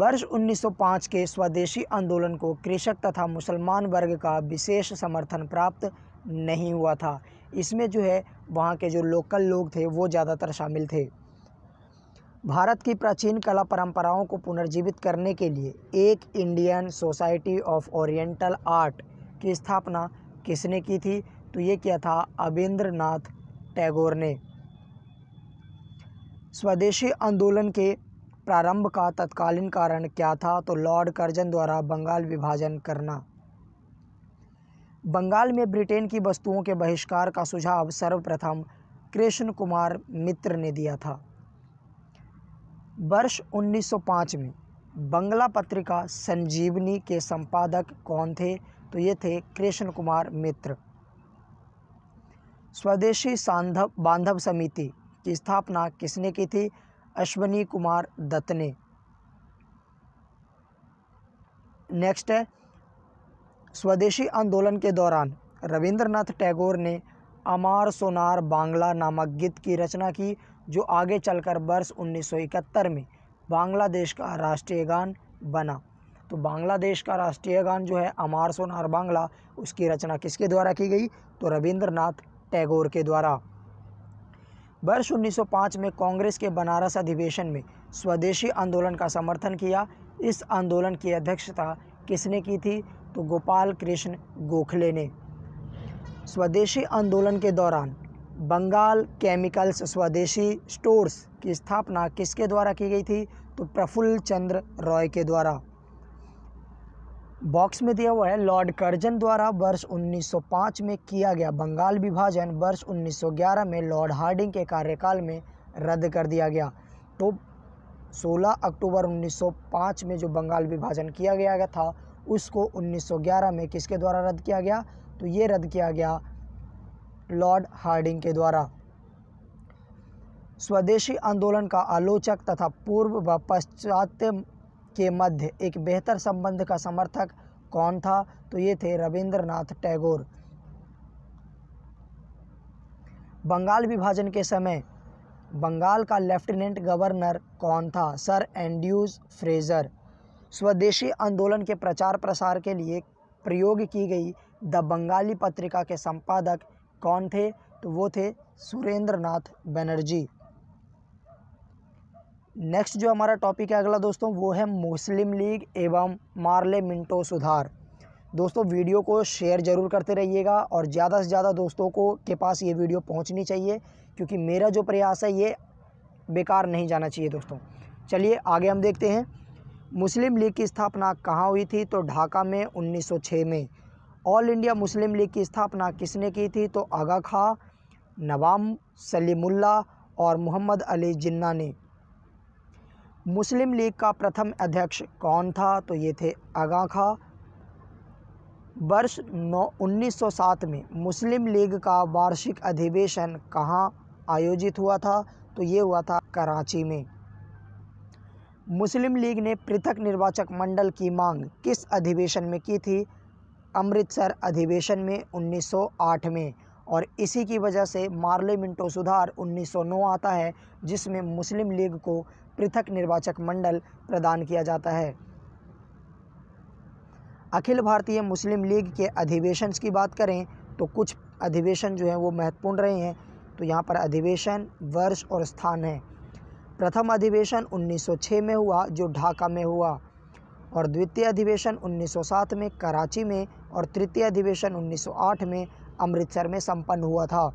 वर्ष 1905 के स्वदेशी आंदोलन को कृषक तथा मुसलमान वर्ग का विशेष समर्थन प्राप्त नहीं हुआ था इसमें जो है वहाँ के जो लोकल लोग थे वो ज़्यादातर शामिल थे भारत की प्राचीन कला परंपराओं को पुनर्जीवित करने के लिए एक Indian society of oriental art की स्थापना किसने की थी तो ये किया था अबेंद्र टैगोर ने स्वदेशी आंदोलन के प्रारंभ का तत्कालीन कारण क्या था तो लॉर्ड कर्जन द्वारा बंगाल विभाजन करना बंगाल में ब्रिटेन की वस्तुओं के बहिष्कार का सुझाव सर्वप्रथम कृष्ण कुमार मित्र ने दिया था वर्ष 1905 में बंगला पत्रिका संजीवनी के संपादक कौन थे तो ये थे कृष्ण कुमार मित्र स्वदेशी सांधव बांधव समिति की स्थापना किसने की थी अश्वनी कुमार दत्त ने नेक्स्ट है स्वदेशी आंदोलन के दौरान रविंद्रनाथ टैगोर ने अमार सोनार बांग्ला नामक गीत की रचना की जो आगे चलकर वर्ष 1971 में बांग्लादेश का राष्ट्रीय गान बना तो बांग्लादेश का राष्ट्रीय गान जो है अमार सोनार बांग्ला उसकी रचना किसके द्वारा की गई तो रविंद्रनाथ टैगोर के द्वारा वर्ष 1905 में कांग्रेस के बनारस अधिवेशन में स्वदेशी आंदोलन का समर्थन किया इस आंदोलन की अध्यक्षता किसने की थी तो गोपाल कृष्ण गोखले ने स्वदेशी आंदोलन के दौरान बंगाल केमिकल्स स्वदेशी स्टोर्स की स्थापना किसके द्वारा की गई थी तो प्रफुल्ल चंद्र रॉय के द्वारा बॉक्स में दिया हुआ है लॉर्ड कर्जन द्वारा वर्ष 1905 में किया गया बंगाल विभाजन वर्ष 1911 में लॉर्ड हार्डिंग के कार्यकाल में रद्द कर दिया गया तो 16 अक्टूबर 1905 में जो बंगाल विभाजन किया गया था उसको 1911 में किसके द्वारा रद्द किया गया तो ये रद्द किया गया लॉर्ड हार्डिंग के द्वारा स्वदेशी आंदोलन का आलोचक तथा पूर्व व पश्चात के मध्य एक बेहतर संबंध का समर्थक कौन था तो ये थे रविंद्रनाथ टैगोर बंगाल विभाजन के समय बंगाल का लेफ्टिनेंट गवर्नर कौन था सर एंड्यूज फ्रेजर स्वदेशी आंदोलन के प्रचार प्रसार के लिए प्रयोग की गई द बंगाली पत्रिका के संपादक कौन थे तो वो थे सुरेंद्रनाथ बनर्जी नेक्स्ट जो हमारा टॉपिक है अगला दोस्तों वो है मुस्लिम लीग एवं मार्ले मिंटो सुधार दोस्तों वीडियो को शेयर ज़रूर करते रहिएगा और ज़्यादा से ज़्यादा दोस्तों को के पास ये वीडियो पहुंचनी चाहिए क्योंकि मेरा जो प्रयास है ये बेकार नहीं जाना चाहिए दोस्तों चलिए आगे हम देखते हैं मुस्लिम लीग की स्थापना कहाँ हुई थी तो ढाका में उन्नीस में ऑल इंडिया मुस्लिम लीग की स्थापना किसने की थी तो आगा खां नवाम सलीमुल्ला और मोहम्मद अली जिन्ना ने मुस्लिम लीग का प्रथम अध्यक्ष कौन था तो ये थे आगा खां वर्ष नौ सात में मुस्लिम लीग का वार्षिक अधिवेशन कहाँ आयोजित हुआ था तो ये हुआ था कराची में मुस्लिम लीग ने पृथक निर्वाचक मंडल की मांग किस अधिवेशन में की थी अमृतसर अधिवेशन में 1908 में और इसी की वजह से मार्ले मिंटो सुधार 1909 आता है जिसमें मुस्लिम लीग को पृथक निर्वाचक मंडल प्रदान किया जाता है अखिल भारतीय मुस्लिम लीग के अधिवेशन की बात करें तो कुछ अधिवेशन जो हैं वो महत्वपूर्ण रहे हैं तो यहाँ पर अधिवेशन वर्ष और स्थान है प्रथम अधिवेशन 1906 में हुआ जो ढाका में हुआ और द्वितीय अधिवेशन 1907 में कराची में और तृतीय अधिवेशन 1908 में अमृतसर में संपन्न हुआ था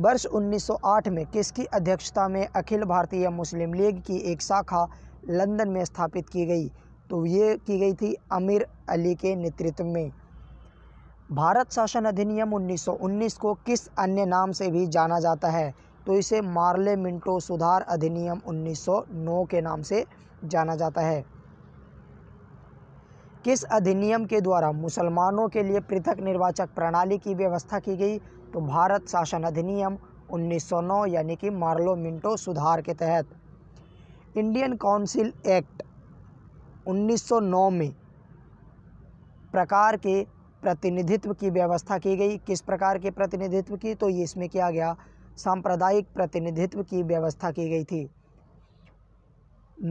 वर्ष 1908 में किसकी अध्यक्षता में अखिल भारतीय मुस्लिम लीग की एक शाखा लंदन में स्थापित की गई तो ये की गई थी अमीर अली के नेतृत्व में भारत शासन अधिनियम 1919 को किस अन्य नाम से भी जाना जाता है तो इसे मार्ले मिंटो सुधार अधिनियम 1909 के नाम से जाना जाता है किस अधिनियम के द्वारा मुसलमानों के लिए पृथक निर्वाचक प्रणाली की व्यवस्था की गई तो भारत शासन अधिनियम 1909 यानी कि मार्लो मिंटो सुधार के तहत इंडियन काउंसिल एक्ट 1909 में प्रकार के प्रतिनिधित्व की व्यवस्था की गई किस प्रकार के प्रतिनिधित्व की तो ये इसमें किया गया सांप्रदायिक प्रतिनिधित्व की व्यवस्था की गई थी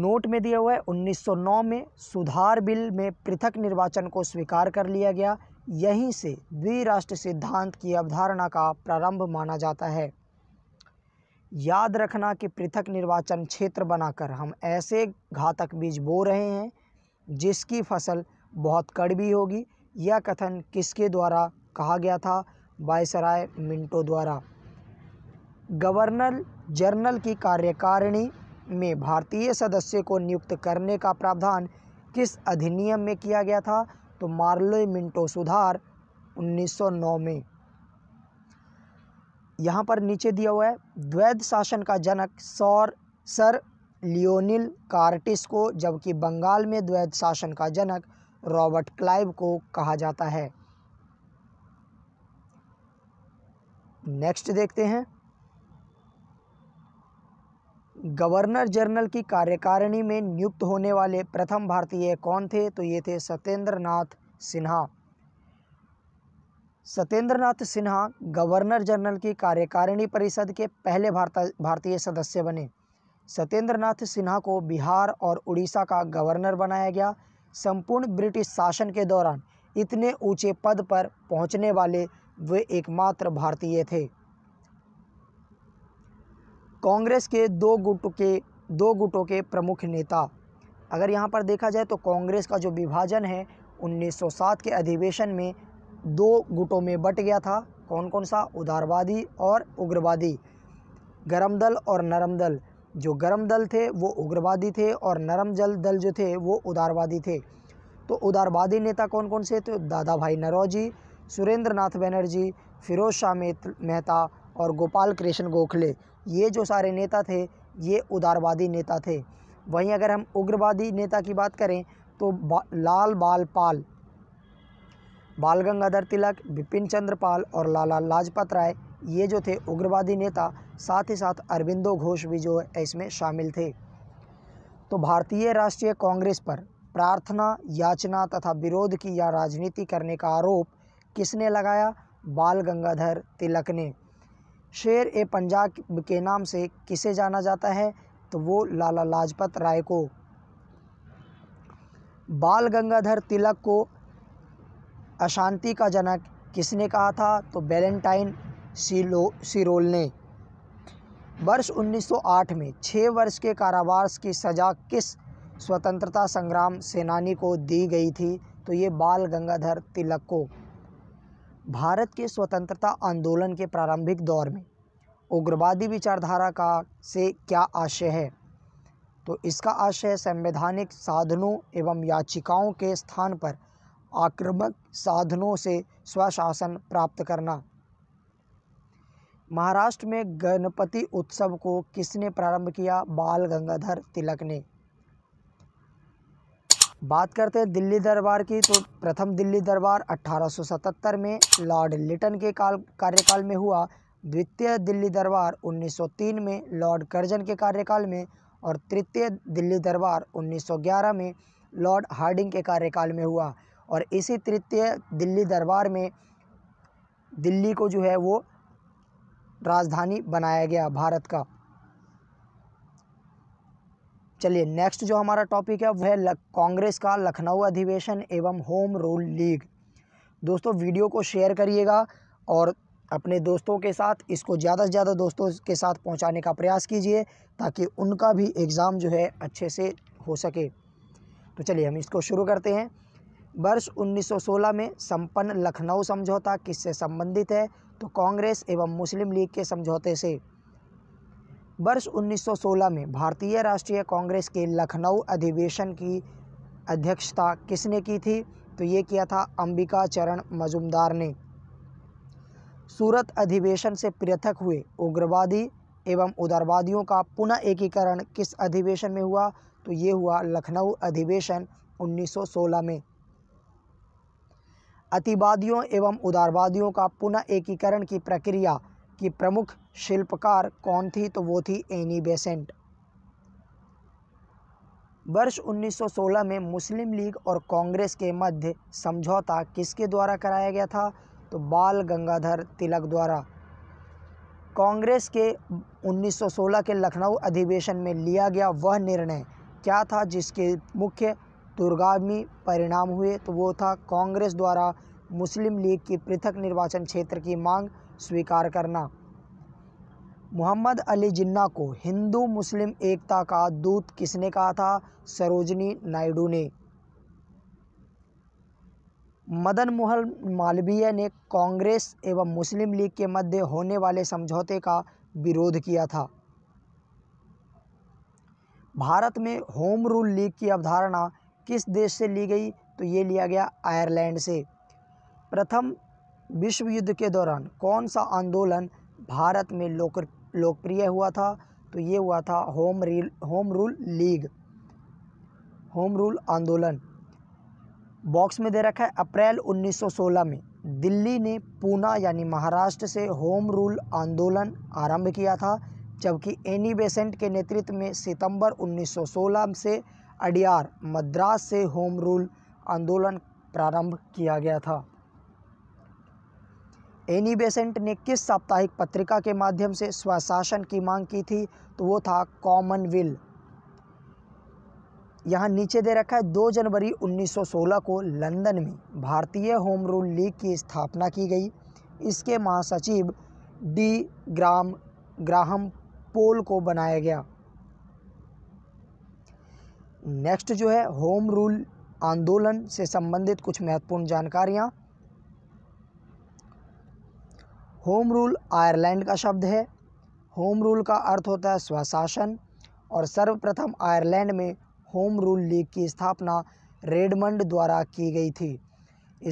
नोट में दिया हुआ है 1909 में सुधार बिल में पृथक निर्वाचन को स्वीकार कर लिया गया यहीं से द्विराष्ट्र सिद्धांत की अवधारणा का प्रारंभ माना जाता है याद रखना कि पृथक निर्वाचन क्षेत्र बनाकर हम ऐसे घातक बीज बो रहे हैं जिसकी फसल बहुत कड़वी होगी यह कथन किसके द्वारा कहा गया था बायसराय मिंटो द्वारा गवर्नर जनरल की कार्यकारिणी में भारतीय सदस्य को नियुक्त करने का प्रावधान किस अधिनियम में किया गया था तो मार्लो मिंटो सुधार 1909 में यहाँ पर नीचे दिया हुआ है द्वैध शासन का जनक सौर सर लियोनिल कार्टिस को जबकि बंगाल में द्वैध शासन का जनक रॉबर्ट क्लाइव को कहा जाता है नेक्स्ट देखते हैं गवर्नर जनरल की कार्यकारिणी में नियुक्त होने वाले प्रथम भारतीय कौन थे तो ये थे सत्येंद्र नाथ सिन्हा सत्येंद्र नाथ सिन्हा गवर्नर जनरल की कार्यकारिणी परिषद के पहले भारतीय सदस्य बने सत्येंद्र नाथ सिन्हा को बिहार और उड़ीसा का गवर्नर बनाया गया संपूर्ण ब्रिटिश शासन के दौरान इतने ऊंचे पद पर पहुंचने वाले वे एकमात्र भारतीय थे कांग्रेस के दो गुटों के दो गुटों के प्रमुख नेता अगर यहाँ पर देखा जाए तो कांग्रेस का जो विभाजन है 1907 के अधिवेशन में दो गुटों में बट गया था कौन कौन सा उदारवादी और उग्रवादी गरम दल और नरम दल जो गरम दल थे वो उग्रवादी थे और नरम जल दल जो थे वो उदारवादी थे तो उदारवादी नेता कौन कौन से थे दादा भाई नरौजी सुरेंद्र नाथ बनर्जी फिरोज शाह मेहता और गोपाल कृष्ण गोखले ये जो सारे नेता थे ये उदारवादी नेता थे वहीं अगर हम उग्रवादी नेता की बात करें तो बा, लाल बाल पाल बाल गंगाधर तिलक बिपिन चंद्र पाल और लाला लाजपत राय ये जो थे उग्रवादी नेता साथ ही साथ अरविंदो घोष भी जो है इसमें शामिल थे तो भारतीय राष्ट्रीय कांग्रेस पर प्रार्थना याचना तथा विरोध की या राजनीति करने का आरोप किसने लगाया बाल गंगाधर तिलक ने शेर ए पंजाब के नाम से किसे जाना जाता है तो वो लाला लाजपत राय को बाल गंगाधर तिलक को अशांति का जनक किसने कहा था तो वैलेंटाइन सीलो सिरोल ने वर्ष 1908 में छः वर्ष के कारावास की सज़ा किस स्वतंत्रता संग्राम सेनानी को दी गई थी तो ये बाल गंगाधर तिलक को भारत के स्वतंत्रता आंदोलन के प्रारंभिक दौर में उग्रवादी विचारधारा का से क्या आशय है तो इसका आशय संवैधानिक साधनों एवं याचिकाओं के स्थान पर आक्रमक साधनों से स्वशासन प्राप्त करना महाराष्ट्र में गणपति उत्सव को किसने प्रारंभ किया बाल गंगाधर तिलक ने बात करते हैं दिल्ली दरबार की तो प्रथम दिल्ली दरबार 1877 में लॉर्ड लिटन के काल कार्यकाल में हुआ द्वितीय दिल्ली दरबार 1903 में लॉर्ड कर्जन के कार्यकाल में और तृतीय दिल्ली दरबार 1911 में लॉर्ड हार्डिंग के कार्यकाल में हुआ और इसी तृतीय दिल्ली दरबार में दिल्ली को जो है वो राजधानी बनाया गया भारत का चलिए नेक्स्ट जो हमारा टॉपिक है वह है कांग्रेस का लखनऊ अधिवेशन एवं होम रूल लीग दोस्तों वीडियो को शेयर करिएगा और अपने दोस्तों के साथ इसको ज़्यादा से ज़्यादा दोस्तों के साथ पहुंचाने का प्रयास कीजिए ताकि उनका भी एग्ज़ाम जो है अच्छे से हो सके तो चलिए हम इसको शुरू करते हैं वर्ष 1916 में संपन्न लखनऊ समझौता किससे संबंधित है तो कांग्रेस एवं मुस्लिम लीग के समझौते से वर्ष 1916 में भारतीय राष्ट्रीय कांग्रेस के लखनऊ अधिवेशन की अध्यक्षता किसने की थी तो ये किया था अंबिका चरण मजुमदार ने सूरत अधिवेशन से पृथक हुए उग्रवादी एवं उदारवादियों का पुनः एकीकरण किस अधिवेशन में हुआ तो ये हुआ लखनऊ अधिवेशन 1916 में अतिवादियों एवं उदारवादियों का पुनः एकीकरण की प्रक्रिया की प्रमुख शिल्पकार कौन थी तो वो थी एनी बेसेंट वर्ष 1916 में मुस्लिम लीग और कांग्रेस के मध्य समझौता किसके द्वारा कराया गया था तो बाल गंगाधर तिलक द्वारा कांग्रेस के 1916 के लखनऊ अधिवेशन में लिया गया वह निर्णय क्या था जिसके मुख्य दुर्गामी परिणाम हुए तो वो था कांग्रेस द्वारा मुस्लिम लीग की पृथक निर्वाचन क्षेत्र की मांग स्वीकार करना मोहम्मद अली जिन्ना को हिंदू मुस्लिम एकता का दूत किसने कहा था सरोजनी नायडू ने मदन मोहन मालवीय ने कांग्रेस एवं मुस्लिम लीग के मध्य होने वाले समझौते का विरोध किया था भारत में होम रूल लीग की अवधारणा किस देश से ली गई तो ये लिया गया आयरलैंड से प्रथम विश्व युद्ध के दौरान कौन सा आंदोलन भारत में लोकप्रिय हुआ था तो ये हुआ था home rule home rule league home rule आंदोलन बॉक्स में दे रखा है अप्रैल 1916 में दिल्ली ने पूना यानी महाराष्ट्र से होम रूल आंदोलन आरंभ किया था जबकि एनी बेसेंट के नेतृत्व में सितंबर 1916 से अडियार मद्रास से होम रूल आंदोलन प्रारंभ किया गया था एनी बेसेंट ने किस साप्ताहिक पत्रिका के माध्यम से स्वशासन की मांग की थी तो वो था विल यहाँ नीचे दे रखा है दो जनवरी 1916 को लंदन में भारतीय होम रूल लीग की स्थापना की गई इसके महासचिव डी ग्राम ग्राहम पोल को बनाया गया नेक्स्ट जो है होम रूल आंदोलन से संबंधित कुछ महत्वपूर्ण जानकारियाँ होम रूल आयरलैंड का शब्द है होम रूल का अर्थ होता है स्वशासन और सर्वप्रथम आयरलैंड में होम रूल लीग की स्थापना रेडमंड द्वारा की गई थी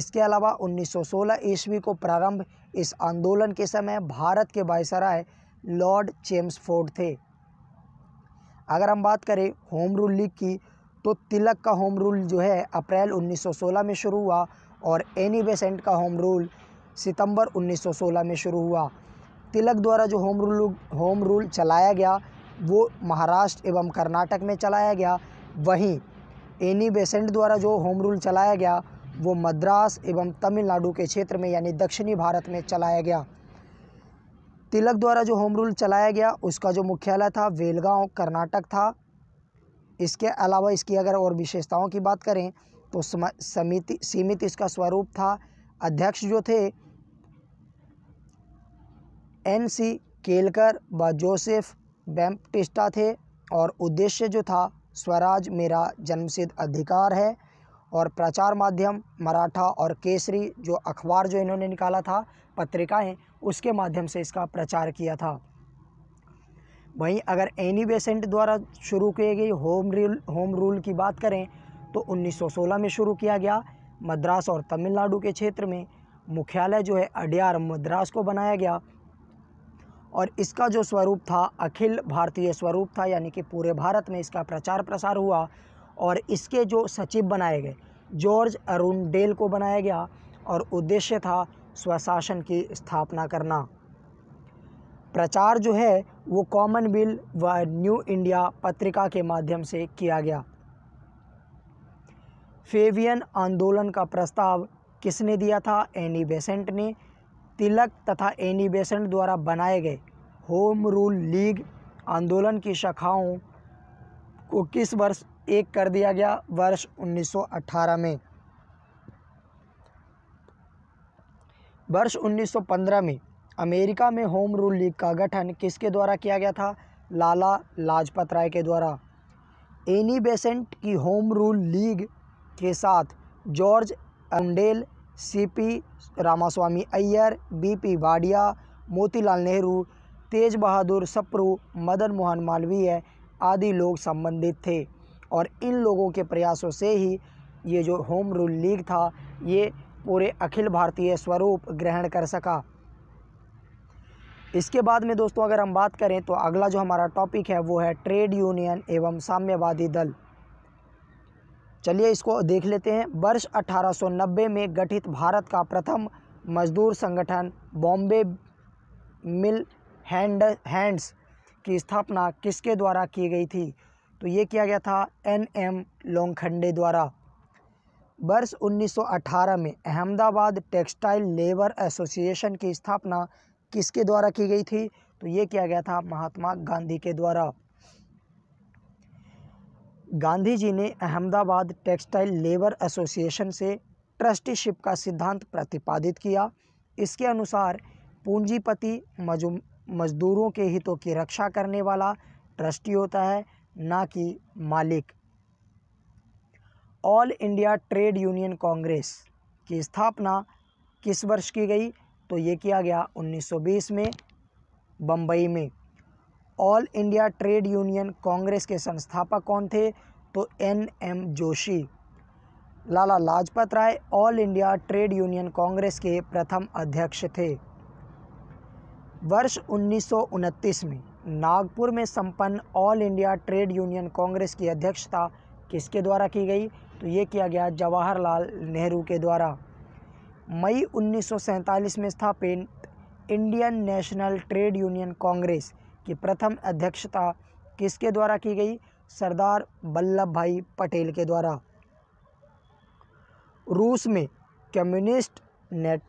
इसके अलावा 1916 ईस्वी को प्रारंभ इस आंदोलन के समय भारत के बायसराय लॉर्ड चेम्स फोर्ड थे अगर हम बात करें होम रूल लीग की तो तिलक का होम रूल जो है अप्रैल 1916 में शुरू हुआ और एनी बेसेंट का होम रूल सितंबर 1916 में शुरू हुआ तिलक द्वारा जो होम रूल होम रूल चलाया गया वो महाराष्ट्र एवं कर्नाटक में चलाया गया वहीं एनी बेसेंट द्वारा जो होम रूल चलाया गया वो मद्रास एवं तमिलनाडु के क्षेत्र में यानी दक्षिणी भारत में चलाया गया तिलक द्वारा जो होम रूल चलाया गया उसका जो मुख्यालय था वेलगांव कर्नाटक था इसके अलावा इसकी अगर और विशेषताओं की बात करें तो समिति सीमित इसका स्वरूप था अध्यक्ष जो थे एन सी केलकर व जोसेफ बैम्पटिस्टा थे और उद्देश्य जो था स्वराज मेरा जन्मसिद्ध अधिकार है और प्रचार माध्यम मराठा और केसरी जो अखबार जो इन्होंने निकाला था पत्रिकाएं उसके माध्यम से इसका प्रचार किया था वहीं अगर एनी बेसेंट द्वारा शुरू किए गई होम रूल होम रूल की बात करें तो 1916 में शुरू किया गया मद्रास और तमिलनाडु के क्षेत्र में मुख्यालय जो है अडियार मद्रास को बनाया गया और इसका जो स्वरूप था अखिल भारतीय स्वरूप था यानी कि पूरे भारत में इसका प्रचार प्रसार हुआ और इसके जो सचिव बनाए गए जॉर्ज अरुण डेल को बनाया गया और उद्देश्य था स्वशासन की स्थापना करना प्रचार जो है वो कॉमन बिल व न्यू इंडिया पत्रिका के माध्यम से किया गया फेवियन आंदोलन का प्रस्ताव किसने दिया था एनी बेसेंट ने तिलक तथा एनी बेसेंट द्वारा बनाए गए होम रूल लीग आंदोलन की शाखाओं को किस वर्ष एक कर दिया गया वर्ष 1918 में वर्ष 1915 में अमेरिका में होम रूल लीग का गठन किसके द्वारा किया गया था लाला लाजपत राय के द्वारा एनी बेसेंट की होम रूल लीग के साथ George एमडेल CP Ramaswamy Iyer B P भाडिया Motilal Nehru तेज बहादुर सप्रू मदन मोहन मालवीय आदि लोग संबंधित थे और इन लोगों के प्रयासों से ही ये जो होम रूल लीग था ये पूरे अखिल भारतीय स्वरूप ग्रहण कर सका इसके बाद में दोस्तों अगर हम बात करें तो अगला जो हमारा टॉपिक है वो है ट्रेड यूनियन एवं साम्यवादी दल चलिए इसको देख लेते हैं वर्ष 1890 में गठित भारत का प्रथम मजदूर संगठन बॉम्बे मिल हैंड हैंड्स की स्थापना किसके द्वारा की गई थी तो ये किया गया था एन एम लोंगखंडे द्वारा वर्ष 1918 में अहमदाबाद टेक्सटाइल लेबर एसोसिएशन की स्थापना किसके द्वारा की गई थी तो ये किया गया था महात्मा गांधी के द्वारा गांधी जी ने अहमदाबाद टेक्सटाइल लेबर एसोसिएशन से ट्रस्टीशिप का सिद्धांत प्रतिपादित किया इसके अनुसार पूंजीपति मजदूरों के हितों की रक्षा करने वाला ट्रस्टी होता है ना कि मालिक All India Trade Union Congress की स्थापना किस वर्ष की गई तो ये किया गया 1920 में बम्बई में All India Trade Union Congress के संस्थापक कौन थे तो N M Joshi Lala Lajpat Rai All India Trade Union Congress के प्रथम अध्यक्ष थे वर्ष उन्नीस में नागपुर में संपन्न All India Trade Union Congress की अध्यक्षता किसके द्वारा की गई तो ये किया गया जवाहरलाल नेहरू के द्वारा मई 1947 में स्थापित Indian National Trade Union Congress की प्रथम अध्यक्षता किसके द्वारा की गई सरदार वल्लभ भाई पटेल के द्वारा रूस में कम्युनिस्ट नेट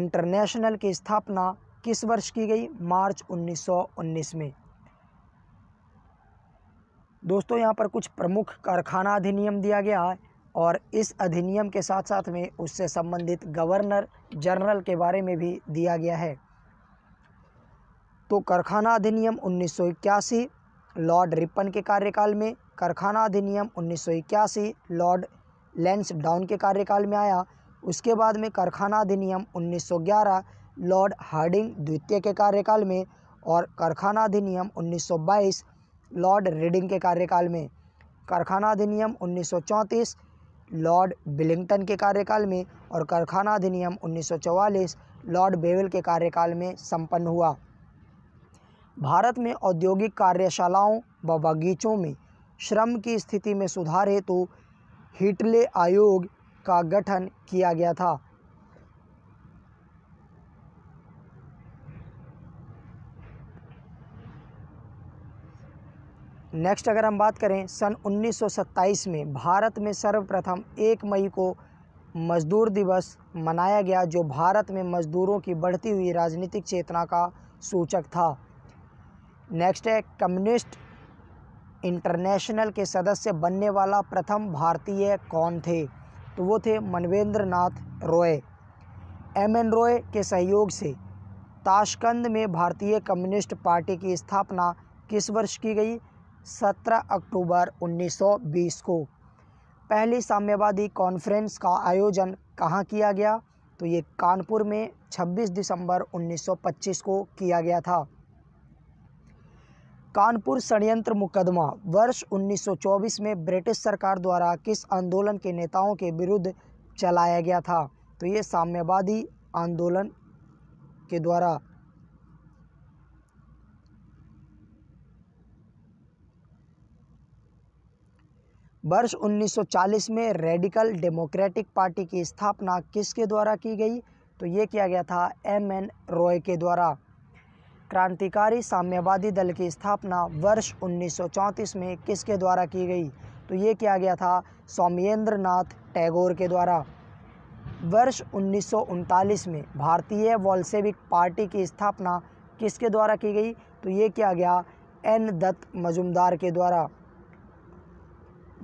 इंटरनेशनल की स्थापना किस वर्ष की गई मार्च 1919 में दोस्तों यहाँ पर कुछ प्रमुख कारखाना अधिनियम दिया गया है और इस अधिनियम के साथ साथ में उससे संबंधित गवर्नर जनरल के बारे में भी दिया गया है तो कारखाना अधिनियम उन्नीस लॉर्ड रिपन के कार्यकाल में कारखाना अधिनियम उन्नीस लॉर्ड लेंस डाउन के कार्यकाल में आया उसके बाद में कारखाना अधिनियम 1911 लॉर्ड हार्डिंग द्वितीय के कार्यकाल में और कारखाना अधिनियम 1922 लॉर्ड रीडिंग के कार्यकाल में कारखाना अधिनियम 1934 लॉर्ड बिलिंगटन के कार्यकाल में और कारखाना अधिनियम 1944 लॉर्ड बेवल के कार्यकाल में संपन्न हुआ भारत में औद्योगिक कार्यशालाओं व बगीचों में श्रम की स्थिति में सुधार हेतु तो हिटले आयोग का गठन किया गया था नेक्स्ट अगर हम बात करें सन 1927 में भारत में सर्वप्रथम एक मई को मजदूर दिवस मनाया गया जो भारत में मजदूरों की बढ़ती हुई राजनीतिक चेतना का सूचक था नेक्स्ट है कम्युनिस्ट इंटरनेशनल के सदस्य बनने वाला प्रथम भारतीय कौन थे तो वो थे मनवेंद्र नाथ रॉय एम एन रॉय के सहयोग से ताशकंद में भारतीय कम्युनिस्ट पार्टी की स्थापना किस वर्ष की गई 17 अक्टूबर 1920 को पहली साम्यवादी कॉन्फ्रेंस का आयोजन कहाँ किया गया तो ये कानपुर में 26 दिसंबर 1925 को किया गया था कानपुर षड़यंत्र मुकदमा वर्ष 1924 में ब्रिटिश सरकार द्वारा किस आंदोलन के नेताओं के विरुद्ध चलाया गया था तो ये साम्यवादी आंदोलन के द्वारा वर्ष 1940 में रेडिकल डेमोक्रेटिक पार्टी की स्थापना किसके द्वारा की गई तो ये किया गया था एम एन रॉय के द्वारा क्रांतिकारी साम्यवादी दल की स्थापना वर्ष 1934 में किसके द्वारा की गई तो ये किया गया था सौम्येंद्र नाथ टैगोर के द्वारा वर्ष उन्नीस में भारतीय वॉल्सेविक पार्टी की स्थापना किसके द्वारा की गई तो ये किया गया एन दत्त मजुमदार के द्वारा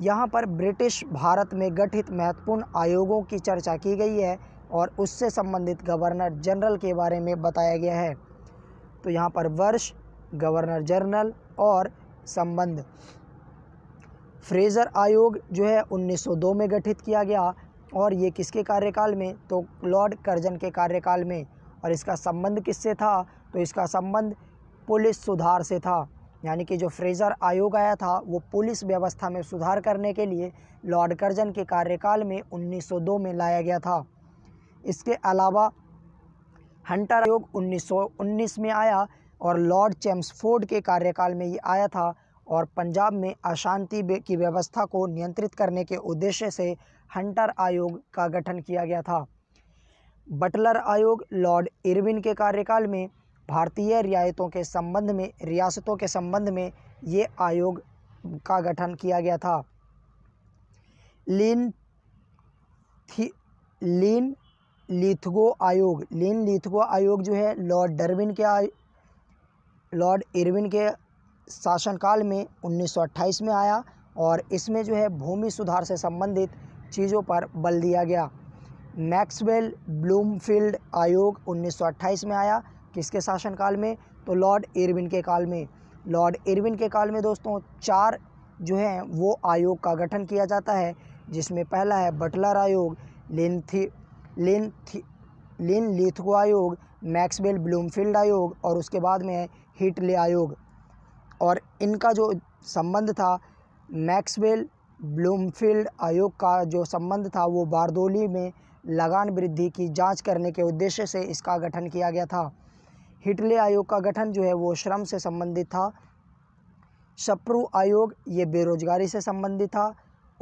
यहाँ पर ब्रिटिश भारत में गठित महत्वपूर्ण आयोगों की चर्चा की गई है और उससे संबंधित गवर्नर जनरल के बारे में बताया गया है तो यहाँ पर वर्ष गवर्नर जनरल और संबंध फ्रेज़र आयोग जो है 1902 में गठित किया गया और ये किसके कार्यकाल में तो लॉर्ड कर्जन के कार्यकाल में और इसका संबंध किससे था तो इसका संबंध पुलिस सुधार से था यानी कि जो फ्रेज़र आयोग आया था वो पुलिस व्यवस्था में सुधार करने के लिए लॉर्ड कर्जन के कार्यकाल में 1902 में लाया गया था इसके अलावा हंटर आयोग 1919 में आया और लॉर्ड चैम्सफोर्ड के कार्यकाल में ये आया था और पंजाब में अशांति की व्यवस्था को नियंत्रित करने के उद्देश्य से हंटर आयोग का गठन किया गया था बटलर आयोग लॉर्ड इरविन के कार्यकाल में भारतीय रियायतों के संबंध में रियासतों के संबंध में ये आयोग का गठन किया गया था लीन थी लीन लिथगो आयोग लिन लिथगो आयोग जो है लॉर्ड डरविन के लॉर्ड इरविन के शासनकाल में 1928 में आया और इसमें जो है भूमि सुधार से संबंधित चीज़ों पर बल दिया गया मैक्सवेल ब्लूमफील्ड आयोग 1928 में आया किसके शासनकाल में तो लॉर्ड इरविन के काल में लॉर्ड इरविन के काल में दोस्तों चार जो हैं वो आयोग का गठन किया जाता है जिसमें पहला है बटलर आयोग लेंथी लिन लिन लिथगो आयोग मैक्सवेल ब्लूमफील्ड आयोग और उसके बाद में है हिटले आयोग और इनका जो संबंध था मैक्सवेल ब्लूमफील्ड आयोग का जो संबंध था वो बारदोली में लगान वृद्धि की जांच करने के उद्देश्य से इसका गठन किया गया था हिटले आयोग का गठन जो है वो श्रम से संबंधित था शप्रु आयोग ये बेरोजगारी से संबंधित था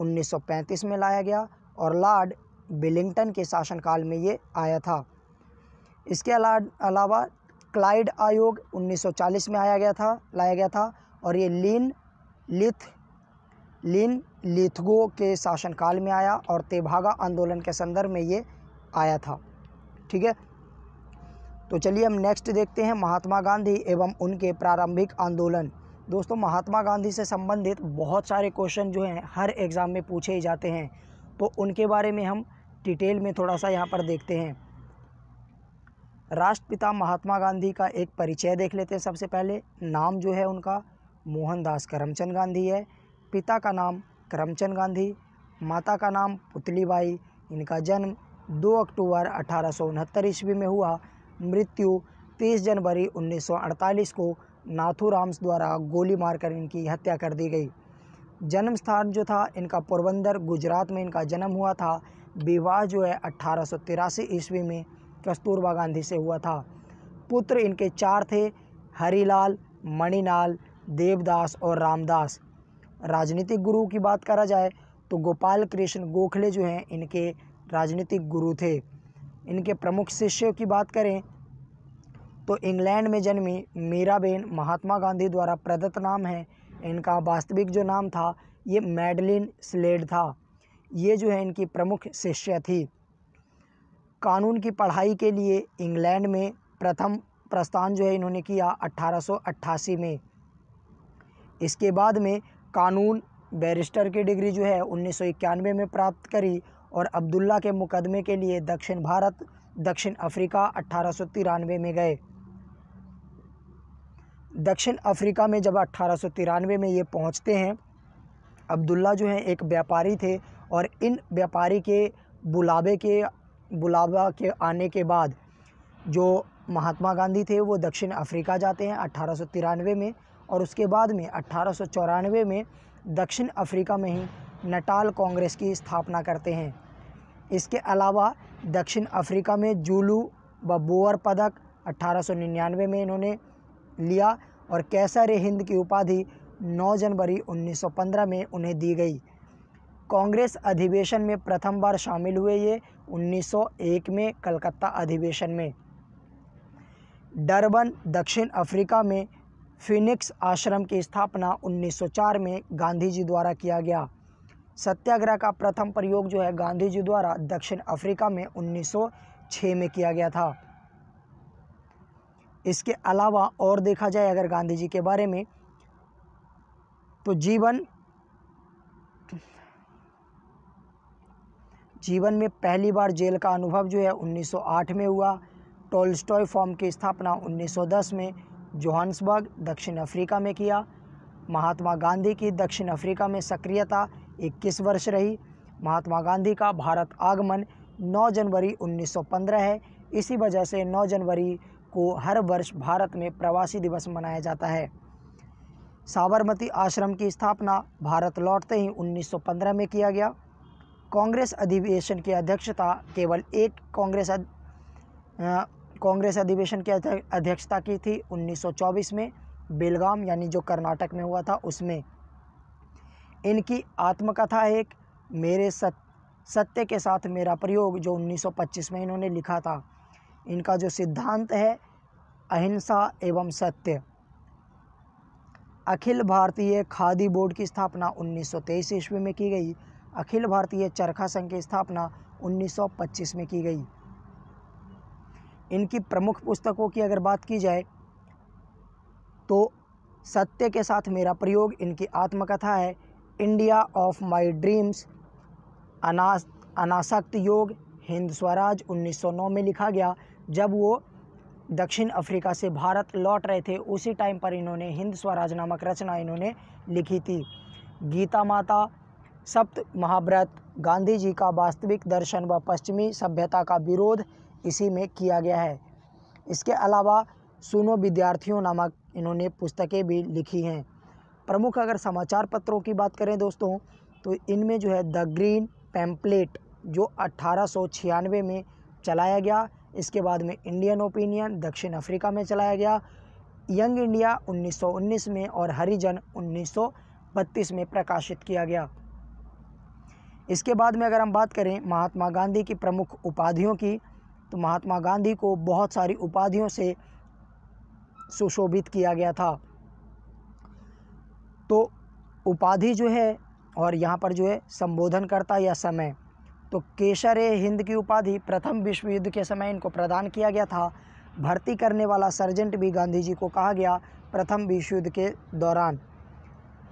1935 में लाया गया और लाड बिलिंगटन के शासनकाल में ये आया था इसके अला, अलावा क्लाइड आयोग 1940 में आया गया था लाया गया था और ये लिन लिथ लिन लिथगो के शासनकाल में आया और तेभागा आंदोलन के संदर्भ में ये आया था ठीक है तो चलिए हम नेक्स्ट देखते हैं महात्मा गांधी एवं उनके प्रारंभिक आंदोलन दोस्तों महात्मा गांधी से संबंधित बहुत सारे क्वेश्चन जो हैं हर एग्ज़ाम में पूछे ही जाते हैं तो उनके बारे में हम डिटेल में थोड़ा सा यहाँ पर देखते हैं राष्ट्रपिता महात्मा गांधी का एक परिचय देख लेते हैं सबसे पहले नाम जो है उनका मोहनदास करमचंद गांधी है पिता का नाम करमचंद गांधी माता का नाम पुतलीबाई इनका जन्म 2 अक्टूबर अठारह ईस्वी में हुआ मृत्यु 30 जनवरी 1948 को नाथू राम्स द्वारा गोली मारकर इनकी हत्या कर दी गई जन्म स्थान जो था इनका पोरबंदर गुजरात में इनका जन्म हुआ था विवाह जो है अट्ठारह ईस्वी में कस्तूरबा गांधी से हुआ था पुत्र इनके चार थे हरिलाल मणिलाल देवदास और रामदास राजनीतिक गुरु की बात करा जाए तो गोपाल कृष्ण गोखले जो हैं इनके राजनीतिक गुरु थे इनके प्रमुख शिष्यों की बात करें तो इंग्लैंड में जन्मी मीराबेन महात्मा गांधी द्वारा प्रदत्त नाम है इनका वास्तविक जो नाम था ये मैडलिन स्लेड था ये जो है इनकी प्रमुख शिष्य थी कानून की पढ़ाई के लिए इंग्लैंड में प्रथम प्रस्थान जो है इन्होंने किया अट्ठारह में इसके बाद में कानून बैरिस्टर की डिग्री जो है उन्नीस में प्राप्त करी और अब्दुल्ला के मुकदमे के लिए दक्षिण भारत दक्षिण अफ्रीका अट्ठारह में गए दक्षिण अफ्रीका में जब अट्ठारह में ये पहुंचते हैं अब्दुल्ला जो हैं एक व्यापारी थे और इन व्यापारी के बुलावे के बुलावा के आने के बाद जो महात्मा गांधी थे वो दक्षिण अफ्रीका जाते हैं अट्ठारह में और उसके बाद में अट्ठारह में दक्षिण अफ्रीका में ही नटाल कांग्रेस की स्थापना करते हैं इसके अलावा दक्षिण अफ्रीका में जूलू व बोअर पदक 1899 में इन्होंने लिया और कैसर हिंद की उपाधि 9 जनवरी 1915 में उन्हें दी गई कांग्रेस अधिवेशन में प्रथम बार शामिल हुए ये 1901 में कलकत्ता अधिवेशन में डरबन दक्षिण अफ्रीका में फिनिक्स आश्रम की स्थापना 1904 में गांधी जी द्वारा किया गया सत्याग्रह का प्रथम प्रयोग जो है गांधी जी द्वारा दक्षिण अफ्रीका में 1906 में किया गया था इसके अलावा और देखा जाए अगर गांधी जी के बारे में तो जीवन जीवन में पहली बार जेल का अनुभव जो है 1908 में हुआ टोलस्टॉय फॉर्म की स्थापना 1910 में जोहान्सबर्ग दक्षिण अफ्रीका में किया महात्मा गांधी की दक्षिण अफ्रीका में सक्रियता 21 वर्ष रही महात्मा गांधी का भारत आगमन 9 जनवरी 1915 है इसी वजह से 9 जनवरी को हर वर्ष भारत में प्रवासी दिवस मनाया जाता है साबरमती आश्रम की स्थापना भारत लौटते ही 1915 में किया गया कांग्रेस अधिवेशन की अध्यक्षता केवल एक कांग्रेस कांग्रेस अधिवेशन की अध्यक्षता की थी 1924 में बेलगाम यानी जो कर्नाटक में हुआ था उसमें इनकी आत्मकथा एक मेरे सत सत्य के साथ मेरा प्रयोग जो 1925 में इन्होंने लिखा था इनका जो सिद्धांत है अहिंसा एवं सत्य अखिल भारतीय खादी बोर्ड की स्थापना 1923 ईस्वी में की गई अखिल भारतीय चरखा संघ की स्थापना 1925 में की गई इनकी प्रमुख पुस्तकों की अगर बात की जाए तो सत्य के साथ मेरा प्रयोग इनकी आत्मकथा है इंडिया ऑफ माय ड्रीम्स अना अनासक्त योग हिंद स्वराज 1909 में लिखा गया जब वो दक्षिण अफ्रीका से भारत लौट रहे थे उसी टाइम पर इन्होंने हिंद स्वराज नामक रचना इन्होंने लिखी थी गीता माता सप्त महाभ्रत गांधी जी का वास्तविक दर्शन व पश्चिमी सभ्यता का विरोध इसी में किया गया है इसके अलावा सुनो विद्यार्थियों नामक इन्होंने पुस्तकें भी लिखी हैं प्रमुख अगर समाचार पत्रों की बात करें दोस्तों तो इनमें जो है द ग्रीन पैम्पलेट जो अट्ठारह में चलाया गया इसके बाद में इंडियन ओपिनियन दक्षिण अफ्रीका में चलाया गया यंग इंडिया 1919 में और हरिजन 1932 में प्रकाशित किया गया इसके बाद में अगर हम बात करें महात्मा गांधी की प्रमुख उपाधियों की तो महात्मा गांधी को बहुत सारी उपाधियों से सुशोभित किया गया था तो उपाधि जो है और यहाँ पर जो है संबोधन करता या समय तो केसर हिंद की उपाधि प्रथम विश्व युद्ध के समय इनको प्रदान किया गया था भर्ती करने वाला सर्जेंट भी गांधी जी को कहा गया प्रथम विश्व युद्ध के दौरान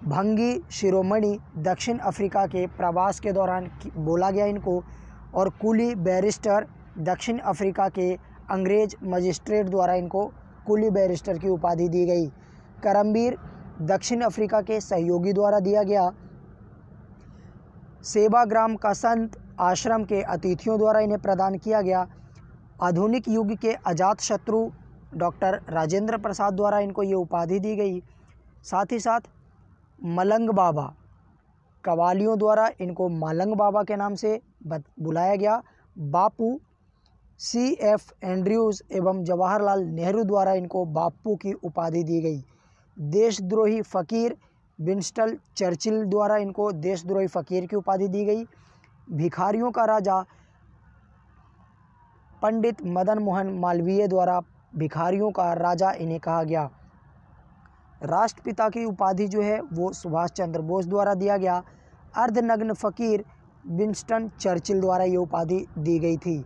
भंगी शिरोमणि दक्षिण अफ्रीका के प्रवास के दौरान बोला गया इनको और कुली बैरिस्टर दक्षिण अफ्रीका के अंग्रेज मजिस्ट्रेट द्वारा इनको कुली बैरिस्टर की उपाधि दी गई करमबीर दक्षिण अफ्रीका के सहयोगी द्वारा दिया गया सेवाग्राम का संत आश्रम के अतिथियों द्वारा इन्हें प्रदान किया गया आधुनिक युग के अजात शत्रु डॉक्टर राजेंद्र प्रसाद द्वारा इनको ये उपाधि दी गई साथ ही साथ मलंग बाबा कवालियों द्वारा इनको मलंग बाबा के नाम से बुलाया गया बापू सी एफ एंड्रयूज़ एवं जवाहरलाल नेहरू द्वारा इनको बापू की उपाधि दी गई देशद्रोही फ़कीर विंस्टल चर्चिल द्वारा इनको देशद्रोही फ़कीर की उपाधि दी गई भिखारियों का राजा पंडित मदन मोहन मालवीय द्वारा भिखारियों का राजा इन्हें कहा गया राष्ट्रपिता की उपाधि जो है वो सुभाष चंद्र बोस द्वारा दिया गया अर्धनग्न फ़कीर विंस्टन चर्चिल द्वारा ये उपाधि दी गई थी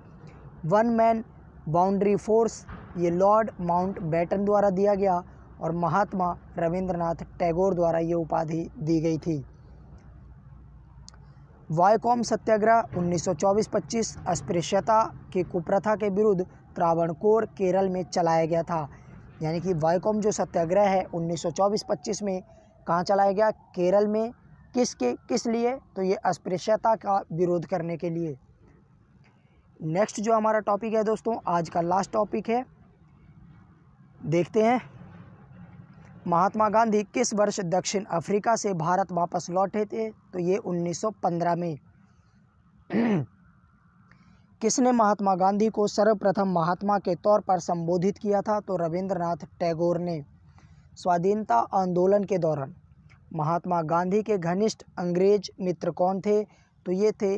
वन मैन बाउंड्री फोर्स ये लॉर्ड माउंट बैटन द्वारा दिया गया और महात्मा रविंद्रनाथ टैगोर द्वारा ये उपाधि दी गई थी वायकॉम सत्याग्रह 1924-25 अस्पृश्यता की कुप्रथा के विरुद्ध त्रावणकोर केरल में चलाया गया था यानी कि वाईकॉम जो सत्याग्रह है 1924-25 में कहाँ चलाया गया केरल में किसके किस लिए तो ये अस्पृश्यता का विरोध करने के लिए नेक्स्ट जो हमारा टॉपिक है दोस्तों आज का लास्ट टॉपिक है देखते हैं महात्मा गांधी किस वर्ष दक्षिण अफ्रीका से भारत वापस लौटे थे तो ये 1915 में किसने महात्मा गांधी को सर्वप्रथम महात्मा के तौर पर संबोधित किया था तो रविंद्रनाथ टैगोर ने स्वाधीनता आंदोलन के दौरान महात्मा गांधी के घनिष्ठ अंग्रेज मित्र कौन थे तो ये थे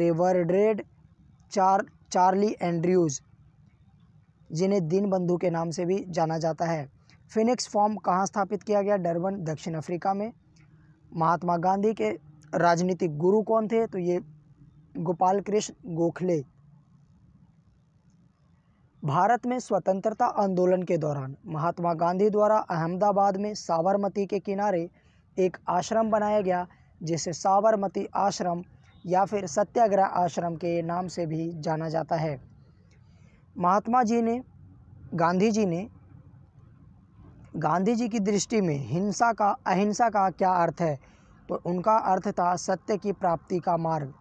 रेवरड्रेड चार चार्ली एंड्रयूज़ जिन्हें दीनबंधु के नाम से भी जाना जाता है फिनिक्स फॉर्म कहाँ स्थापित किया गया डरबन दक्षिण अफ्रीका में महात्मा गांधी के राजनीतिक गुरु कौन थे तो ये गोपाल कृष्ण गोखले भारत में स्वतंत्रता आंदोलन के दौरान महात्मा गांधी द्वारा अहमदाबाद में साबरमती के किनारे एक आश्रम बनाया गया जिसे साबरमती आश्रम या फिर सत्याग्रह आश्रम के नाम से भी जाना जाता है महात्मा जी ने गांधी जी ने गांधी जी की दृष्टि में हिंसा का अहिंसा का क्या अर्थ है तो उनका अर्थ था सत्य की प्राप्ति का मार्ग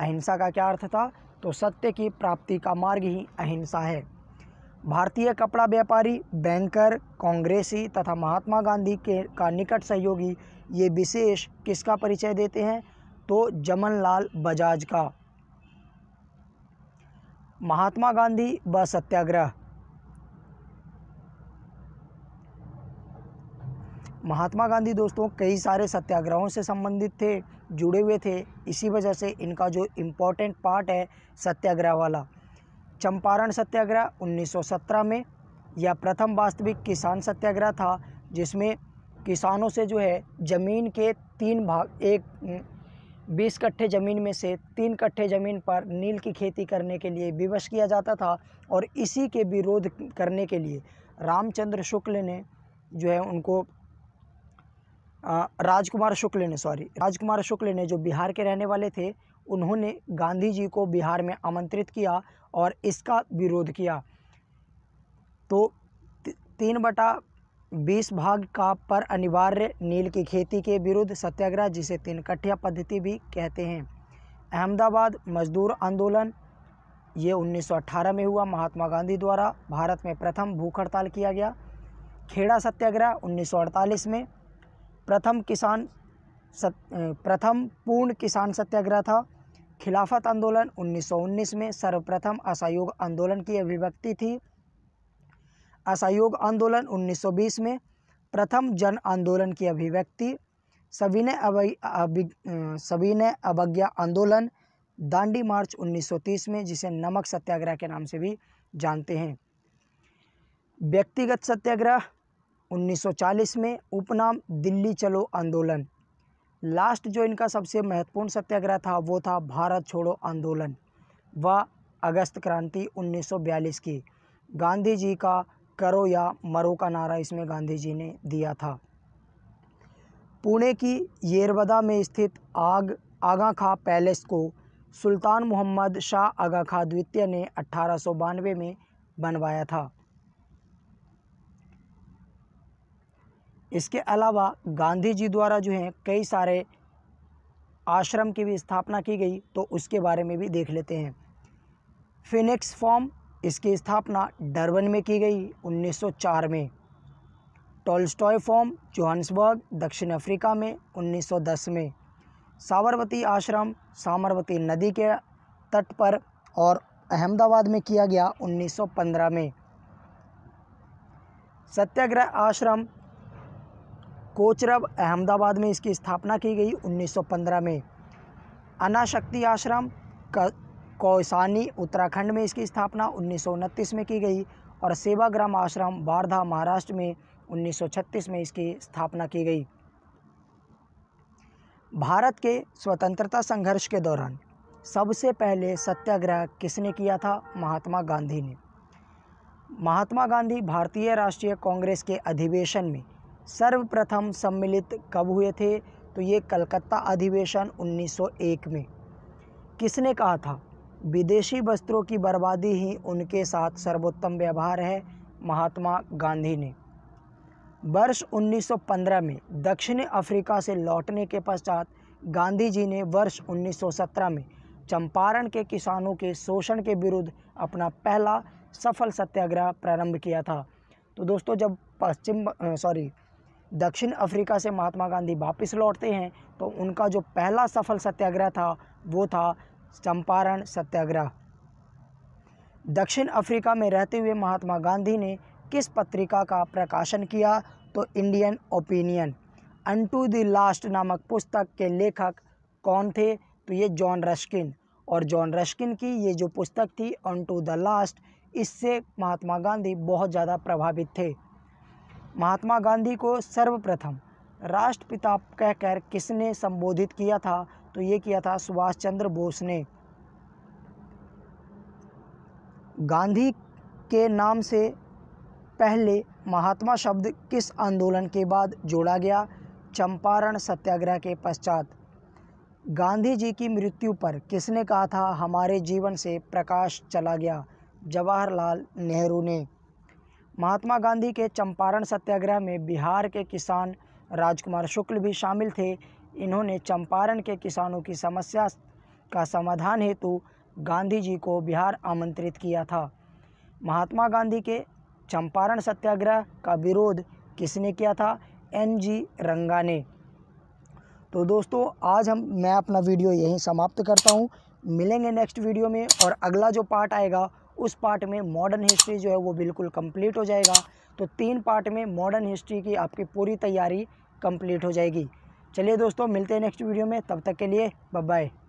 अहिंसा का क्या अर्थ था तो सत्य की प्राप्ति का मार्ग ही अहिंसा है भारतीय कपड़ा व्यापारी बैंकर कांग्रेसी तथा महात्मा गांधी के का निकट सहयोगी ये विशेष किसका परिचय देते हैं तो जमनलाल बजाज का महात्मा गांधी व सत्याग्रह महात्मा गांधी दोस्तों कई सारे सत्याग्रहों से संबंधित थे जुड़े हुए थे इसी वजह से इनका जो इम्पोर्टेंट पार्ट है सत्याग्रह वाला चंपारण सत्याग्रह 1917 में यह प्रथम वास्तविक किसान सत्याग्रह था जिसमें किसानों से जो है ज़मीन के तीन भाग एक बीस कट्ठे ज़मीन में से तीन कट्ठे ज़मीन पर नील की खेती करने के लिए विवश किया जाता था और इसी के विरोध करने के लिए रामचंद्र शुक्ल ने जो है उनको राजकुमार शुक्ल ने सॉरी राजकुमार शुक्ल ने जो बिहार के रहने वाले थे उन्होंने गांधी जी को बिहार में आमंत्रित किया और इसका विरोध किया तो तीन बटा बीस भाग का पर अनिवार्य नील की खेती के विरुद्ध सत्याग्रह जिसे तीन कठिया पद्धति भी कहते हैं अहमदाबाद मजदूर आंदोलन ये 1918 में हुआ महात्मा गांधी द्वारा भारत में प्रथम भूख हड़ताल किया गया खेड़ा सत्याग्रह 1948 में प्रथम किसान सत प्रथम पूर्ण किसान सत्याग्रह था खिलाफत आंदोलन 1919 में सर्वप्रथम असहयोग आंदोलन की अभिव्यक्ति थी असहयोग आंदोलन 1920 में प्रथम जन आंदोलन की अभिव्यक्ति सविनय अभि सविनय अवज्ञा आंदोलन दांडी मार्च 1930 में जिसे नमक सत्याग्रह के नाम से भी जानते हैं व्यक्तिगत सत्याग्रह 1940 में उपनाम दिल्ली चलो आंदोलन लास्ट जो इनका सबसे महत्वपूर्ण सत्याग्रह था वो था भारत छोड़ो आंदोलन व अगस्त क्रांति 1942 की गांधी जी का करो या मरो का नारा इसमें गांधी जी ने दिया था पुणे की येरवदा में स्थित आग आगा खां पैलेस को सुल्तान मोहम्मद शाह आगा खां द्वितीय ने अठारह में बनवाया था इसके अलावा गांधी जी द्वारा जो है कई सारे आश्रम की भी स्थापना की गई तो उसके बारे में भी देख लेते हैं फिनिक्स फॉर्म इसकी स्थापना डरबन में की गई 1904 में टोलस्टॉय फॉर्म जोहान्सबर्ग दक्षिण अफ्रीका में 1910 में साबरमती आश्रम सामरवती नदी के तट पर और अहमदाबाद में किया गया 1915 में सत्याग्रह आश्रम कोचरब अहमदाबाद में इसकी स्थापना की गई 1915 में अनाशक्ति आश्रम कौसानी उत्तराखंड में इसकी स्थापना उन्नीस में की गई और सेवाग्राम आश्रम बारधा महाराष्ट्र में 1936 में इसकी स्थापना की गई भारत के स्वतंत्रता संघर्ष के दौरान सबसे पहले सत्याग्रह किसने किया था महात्मा गांधी ने महात्मा गांधी भारतीय राष्ट्रीय कांग्रेस के अधिवेशन में सर्वप्रथम सम्मिलित कब हुए थे तो ये कलकत्ता अधिवेशन 1901 में किसने कहा था विदेशी वस्त्रों की बर्बादी ही उनके साथ सर्वोत्तम व्यवहार है महात्मा गांधी ने वर्ष 1915 में दक्षिण अफ्रीका से लौटने के पश्चात गांधी जी ने वर्ष 1917 में चंपारण के किसानों के शोषण के विरुद्ध अपना पहला सफल सत्याग्रह प्रारंभ किया था तो दोस्तों जब पश्चिम सॉरी दक्षिण अफ्रीका से महात्मा गांधी वापस लौटते हैं तो उनका जो पहला सफल सत्याग्रह था वो था चंपारण सत्याग्रह दक्षिण अफ्रीका में रहते हुए महात्मा गांधी ने किस पत्रिका का प्रकाशन किया तो Indian Opinion Unto the Last नामक पुस्तक के लेखक कौन थे तो ये जॉन रश्किन और जॉन रश्किन की ये जो पुस्तक थी अन टू द लास्ट इससे महात्मा गांधी बहुत ज़्यादा प्रभावित थे महात्मा गांधी को सर्वप्रथम राष्ट्रपिता कहकर किसने संबोधित किया था तो ये किया था सुभाष चंद्र बोस ने गांधी के नाम से पहले महात्मा शब्द किस आंदोलन के बाद जोड़ा गया चंपारण सत्याग्रह के पश्चात गांधी जी की मृत्यु पर किसने कहा था हमारे जीवन से प्रकाश चला गया जवाहरलाल नेहरू ने महात्मा गांधी के चंपारण सत्याग्रह में बिहार के किसान राजकुमार शुक्ल भी शामिल थे इन्होंने चंपारण के किसानों की समस्या का समाधान हेतु गांधी जी को बिहार आमंत्रित किया था महात्मा गांधी के चंपारण सत्याग्रह का विरोध किसने किया था एन जी रंगा ने तो दोस्तों आज हम मैं अपना वीडियो यहीं समाप्त करता हूँ मिलेंगे नेक्स्ट वीडियो में और अगला जो पार्ट आएगा उस पार्ट में मॉडर्न हिस्ट्री जो है वो बिल्कुल कंप्लीट हो जाएगा तो तीन पार्ट में मॉडर्न हिस्ट्री की आपकी पूरी तैयारी कंप्लीट हो जाएगी चलिए दोस्तों मिलते हैं नेक्स्ट वीडियो में तब तक के लिए बाय